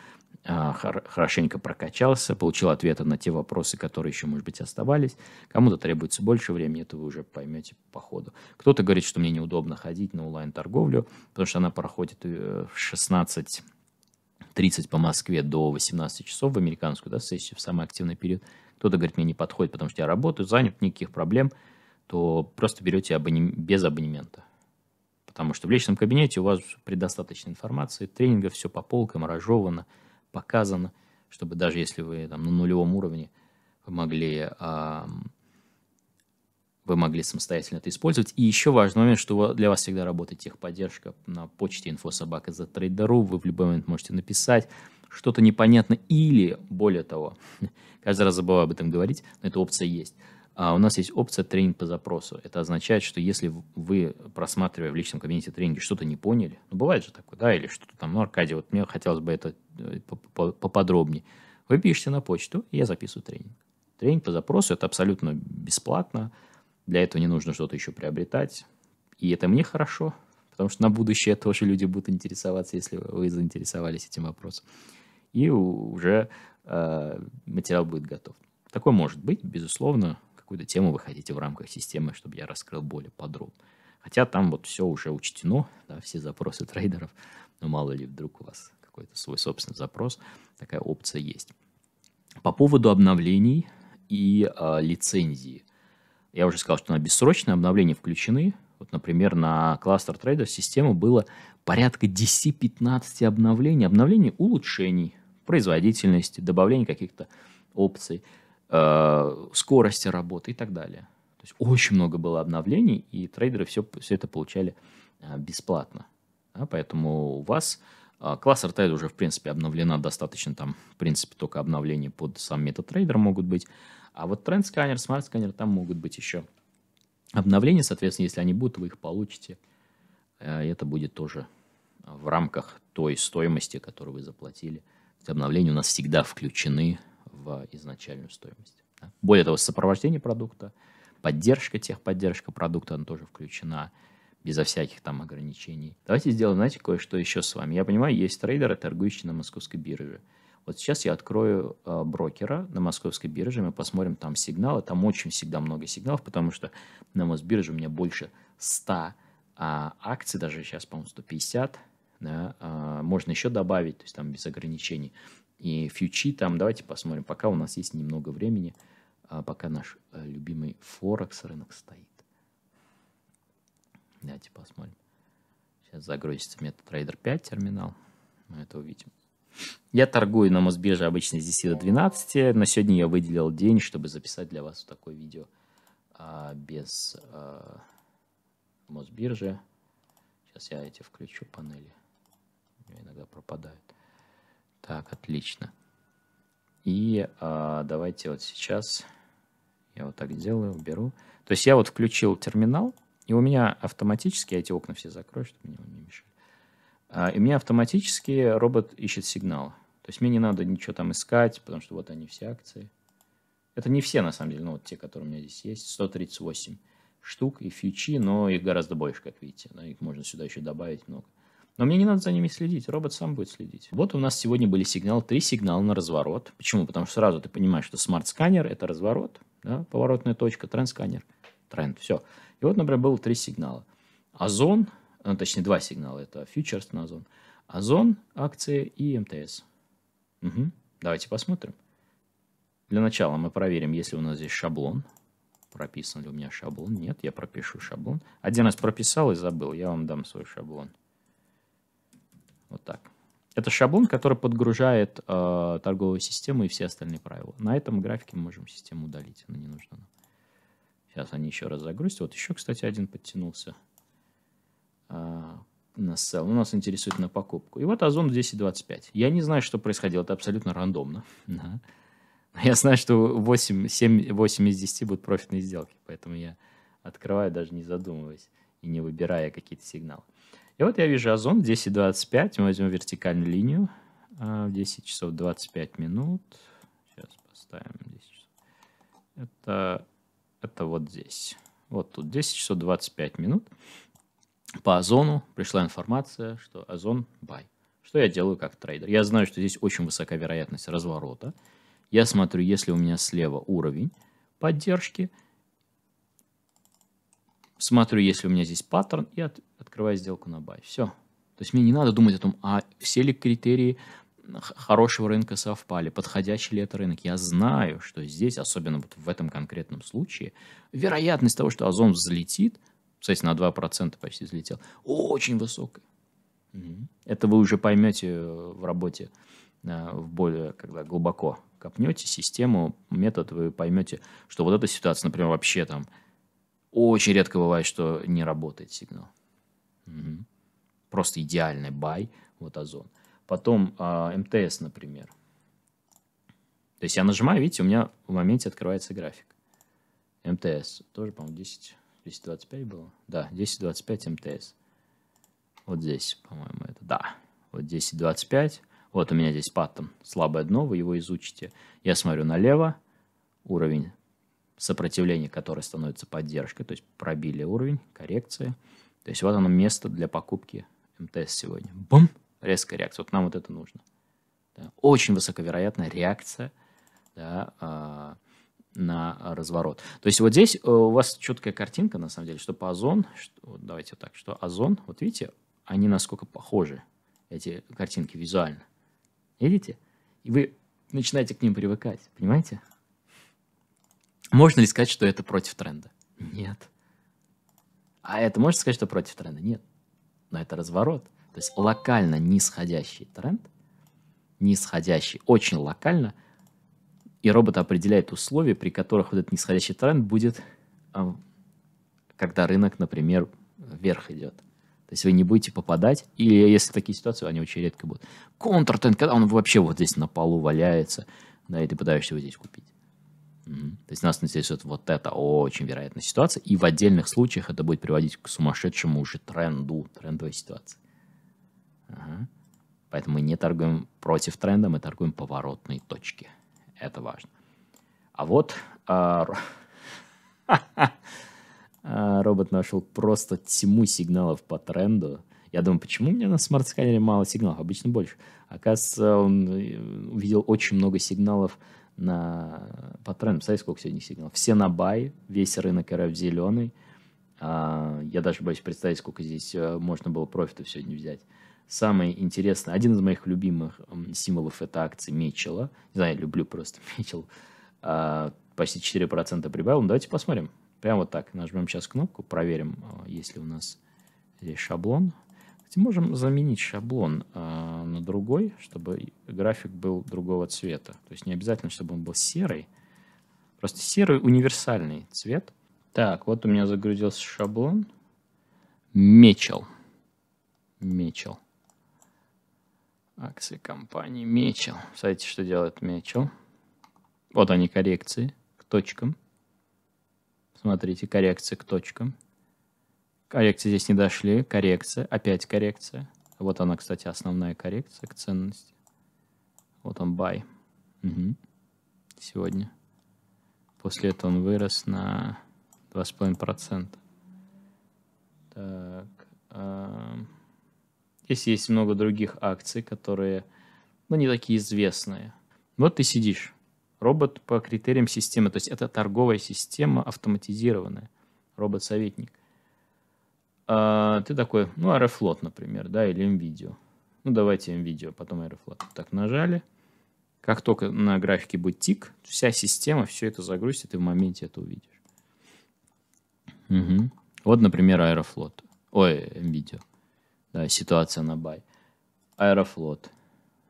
а, хорошенько прокачался, получил ответы на те вопросы, которые еще, может быть, оставались. Кому-то требуется больше времени, это вы уже поймете по ходу. Кто-то говорит, что мне неудобно ходить на онлайн-торговлю, потому что она проходит э, в 16 30 по Москве до 18 часов в американскую да, сессию, в самый активный период, кто-то говорит, мне не подходит, потому что я работаю, занят, никаких проблем, то просто берете абонем... без абонемента. Потому что в личном кабинете у вас предостаточно информации, тренинга, все по полкам, разжевано, показано, чтобы даже если вы там, на нулевом уровне, вы могли вы могли самостоятельно это использовать. И еще важный момент, что для вас всегда работает техподдержка на почте инфособака за трейдеру, Вы в любой момент можете написать что-то непонятно или, более того, каждый раз забываю об этом говорить, но эта опция есть. А у нас есть опция тренинг по запросу. Это означает, что если вы, просматривая в личном кабинете тренинги, что-то не поняли, ну, бывает же такое, да, или что-то там, ну, Аркадий, вот мне хотелось бы это э, поподробнее. Вы пишете на почту, и я записываю тренинг. Тренинг по запросу – это абсолютно бесплатно, для этого не нужно что-то еще приобретать. И это мне хорошо, потому что на будущее тоже люди будут интересоваться, если вы заинтересовались этим вопросом. И уже э, материал будет готов. Такое может быть, безусловно, какую-то тему вы хотите в рамках системы, чтобы я раскрыл более подробно. Хотя там вот все уже учтено, да, все запросы трейдеров, но мало ли вдруг у вас какой-то свой собственный запрос, такая опция есть. По поводу обновлений и э, лицензии. Я уже сказал, что на бессрочное обновление включены. Вот, например, на кластер трейдер систему было порядка 10-15 обновлений. Обновлений улучшений, производительности, добавлений каких-то опций, э, скорости работы и так далее. То есть очень много было обновлений, и трейдеры все, все это получали э, бесплатно. Да, поэтому у вас э, класс RTL уже, в принципе, обновлена достаточно. Там, в принципе, только обновления под сам MetaTrader могут быть. А вот тренд-сканер, смарт-сканер, там могут быть еще обновления, соответственно, если они будут, вы их получите. Э, это будет тоже в рамках той стоимости, которую вы заплатили. Эти обновления у нас всегда включены в изначальную стоимость. Да? Более того, сопровождение продукта, поддержка, техподдержка продукта, она тоже включена безо всяких там ограничений. Давайте сделаем, знаете, кое-что еще с вами. Я понимаю, есть трейдеры, торгующие на московской бирже. Вот сейчас я открою э, брокера на московской бирже, мы посмотрим там сигналы. Там очень всегда много сигналов, потому что на Мосбирже у меня больше 100 а акций, даже сейчас, по-моему, 150. Да, а, можно еще добавить, то есть там без ограничений. И фьючи там, давайте посмотрим, пока у нас есть немного времени, а, пока наш а, любимый Форекс рынок стоит. Давайте посмотрим. Сейчас загрузится метод MetaTrader 5 терминал. Мы это увидим. Я торгую на Мосбирже обычно с 10 до 12, но сегодня я выделил день, чтобы записать для вас такое видео а, без а, Мосбиржи. Сейчас я эти включу панели. иногда пропадают. Так, отлично. И а, давайте вот сейчас я вот так сделаю, уберу. То есть я вот включил терминал, и у меня автоматически эти окна все закрою, чтобы мне не мешал. А, и мне автоматически робот ищет сигнал. То есть мне не надо ничего там искать, потому что вот они все акции. Это не все, на самом деле, но вот те, которые у меня здесь есть, 138 штук и фьючи, но их гораздо больше, как видите. Да, их можно сюда еще добавить много. Но мне не надо за ними следить, робот сам будет следить. Вот у нас сегодня были сигналы, три сигнала на разворот. Почему? Потому что сразу ты понимаешь, что смарт-сканер – это разворот, да, поворотная точка, тренд-сканер, тренд, все. И вот, например, было три сигнала. Озон – ну, точнее, два сигнала. Это фьючерс на озон. Озон, акции и МТС. Угу. Давайте посмотрим. Для начала мы проверим, если у нас здесь шаблон. Прописан ли у меня шаблон? Нет, я пропишу шаблон. Один раз прописал и забыл. Я вам дам свой шаблон. Вот так. Это шаблон, который подгружает э, торговую систему и все остальные правила. На этом графике мы можем систему удалить. Она не нужна нам. Сейчас они еще раз загрузятся. Вот еще, кстати, один подтянулся. Э, на сел, но нас интересует на покупку. И вот Озон 10.25. Я не знаю, что происходило, это абсолютно рандомно. я знаю, что 8, 7, 8 из 10 будут профитные сделки, поэтому я открываю, даже не задумываясь и не выбирая какие-то сигналы. И вот я вижу Озон 10.25, мы возьмем вертикальную линию, в э, 10 часов 25 минут. Сейчас поставим 10 часов. Это, это вот здесь. Вот тут 10 часов 25 минут по Озону пришла информация, что Озон бай. Что я делаю как трейдер? Я знаю, что здесь очень высока вероятность разворота. Я смотрю, если у меня слева уровень поддержки. Смотрю, если у меня здесь паттерн, и от, открываю сделку на бай. Все. То есть мне не надо думать о том, а все ли критерии хорошего рынка совпали, подходящий ли это рынок. Я знаю, что здесь, особенно вот в этом конкретном случае, вероятность того, что Озон взлетит – кстати, на 2% почти взлетел. Очень высокая. Это вы уже поймете э, в работе, э, в более, когда глубоко копнете систему, метод, вы поймете, что вот эта ситуация, например, вообще там очень редко бывает, что не работает сигнал. Просто идеальный бай, вот озон. Потом а, МТС, например. То есть я нажимаю, видите, у меня в моменте открывается график. МТС тоже, по-моему, 10 10.25 было? Да, 10.25 МТС. Вот здесь, по-моему, это, да. Вот 10.25. Вот у меня здесь паттон, слабое дно, вы его изучите. Я смотрю налево, уровень сопротивления, который становится поддержкой, то есть пробили уровень, коррекция. То есть вот оно место для покупки МТС сегодня. Бум! Резкая реакция. Вот нам вот это нужно. Да. Очень высоковероятная реакция. Да, а, на а, разворот. То есть вот здесь э, у вас четкая картинка, на самом деле, что по озон, что, давайте вот так, что озон, вот видите, они насколько похожи, эти картинки визуально. Видите? И вы начинаете к ним привыкать, понимаете? Можно ли сказать, что это против тренда? Нет. А это можно сказать, что против тренда? Нет. Но это разворот. То есть локально нисходящий тренд, нисходящий, очень локально – и робот определяет условия, при которых вот этот нисходящий тренд будет, когда рынок, например, вверх идет. То есть вы не будете попадать, или если такие ситуации, они очень редко будут. Контртенд, когда он вообще вот здесь на полу валяется, да, и ты пытаешься его здесь купить. То есть нас интересует вот это очень вероятная ситуация, и в отдельных случаях это будет приводить к сумасшедшему уже тренду, трендовой ситуации. Ага. Поэтому мы не торгуем против тренда, мы торгуем поворотной точки. Это важно. А вот а, а, робот нашел просто тьму сигналов по тренду. Я думаю, почему у меня на смарт-сканере мало сигналов? Обычно больше. Оказывается, он э, увидел очень много сигналов на... по тренду. Представляете, сколько сегодня сигналов? Все на бай, весь рынок РФ зеленый. А, я даже боюсь представить, сколько здесь э, можно было профита сегодня взять самый интересный, один из моих любимых символов это акции Митчелла. Не знаю, я люблю просто Митчелл. А, почти 4% прибавил. Ну, давайте посмотрим. Прямо вот так. Нажмем сейчас кнопку, проверим, а, если у нас здесь шаблон. Кстати, можем заменить шаблон а, на другой, чтобы график был другого цвета. То есть не обязательно, чтобы он был серый. Просто серый универсальный цвет. Так, вот у меня загрузился шаблон. Мечел. Мечел. Акции компании Мечел. Смотрите, что делает Мечел. Вот они, коррекции к точкам. Смотрите, коррекции к точкам. Коррекции здесь не дошли. Коррекция. Опять коррекция. Вот она, кстати, основная коррекция к ценности. Вот он, бай. Угу. Сегодня. После этого он вырос на 2,5%. Так. Э Здесь есть много других акций, которые, ну, не такие известные. Вот ты сидишь. Робот по критериям системы. То есть это торговая система автоматизированная. Робот-советник. А ты такой, ну, Аэрофлот, например, да, или NVIDIA. Ну, давайте NVIDIA, потом Аэрофлот. Так, нажали. Как только на графике будет тик, вся система все это загрузит, и ты в моменте это увидишь. Угу. Вот, например, Аэрофлот. Ой, NVIDIA. Да, э, ситуация на бай. Аэрофлот.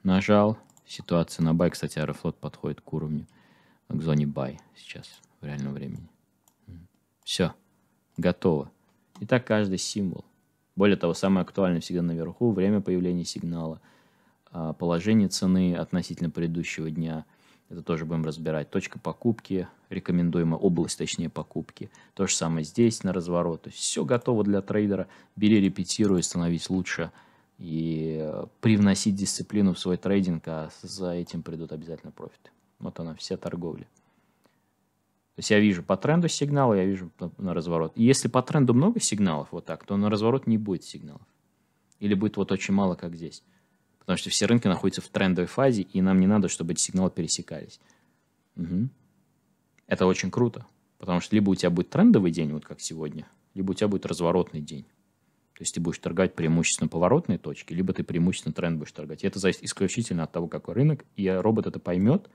Нажал. Ситуация на бай. Кстати, аэрофлот подходит к уровню, к зоне бай сейчас, в реальном времени. Все. Готово. И так каждый символ. Более того, самое актуальное всегда наверху. Время появления сигнала. А, положение цены относительно предыдущего дня. Это тоже будем разбирать. Точка покупки рекомендуемая область, точнее, покупки. То же самое здесь на разворот. То есть все готово для трейдера. Бери, репетируй, становись лучше и э, привносить дисциплину в свой трейдинг, а за этим придут обязательно профиты. Вот она, вся торговля. То есть я вижу по тренду сигналы, я вижу на разворот. И если по тренду много сигналов вот так, то на разворот не будет сигналов. Или будет вот очень мало, как здесь. Потому что все рынки находятся в трендовой фазе, и нам не надо, чтобы эти сигналы пересекались. Угу. Это очень круто, потому что либо у тебя будет трендовый день, вот как сегодня, либо у тебя будет разворотный день. То есть ты будешь торговать преимущественно поворотные точки, либо ты преимущественно тренд будешь торговать. И это зависит исключительно от того, какой рынок. И робот это поймет,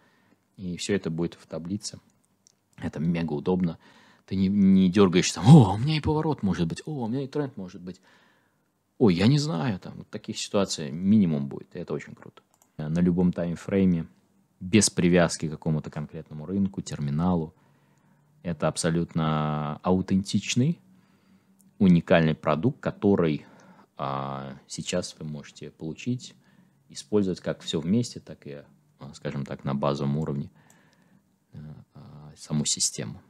и все это будет в таблице. Это мега удобно. Ты не, не дергаешь там, о, у меня и поворот может быть, о, у меня и тренд может быть. О, я не знаю, там вот таких ситуаций минимум будет. И это очень круто. На любом таймфрейме без привязки к какому-то конкретному рынку, терминалу. Это абсолютно аутентичный, уникальный продукт, который а, сейчас вы можете получить, использовать как все вместе, так и, а, скажем так, на базовом уровне э, а, саму систему.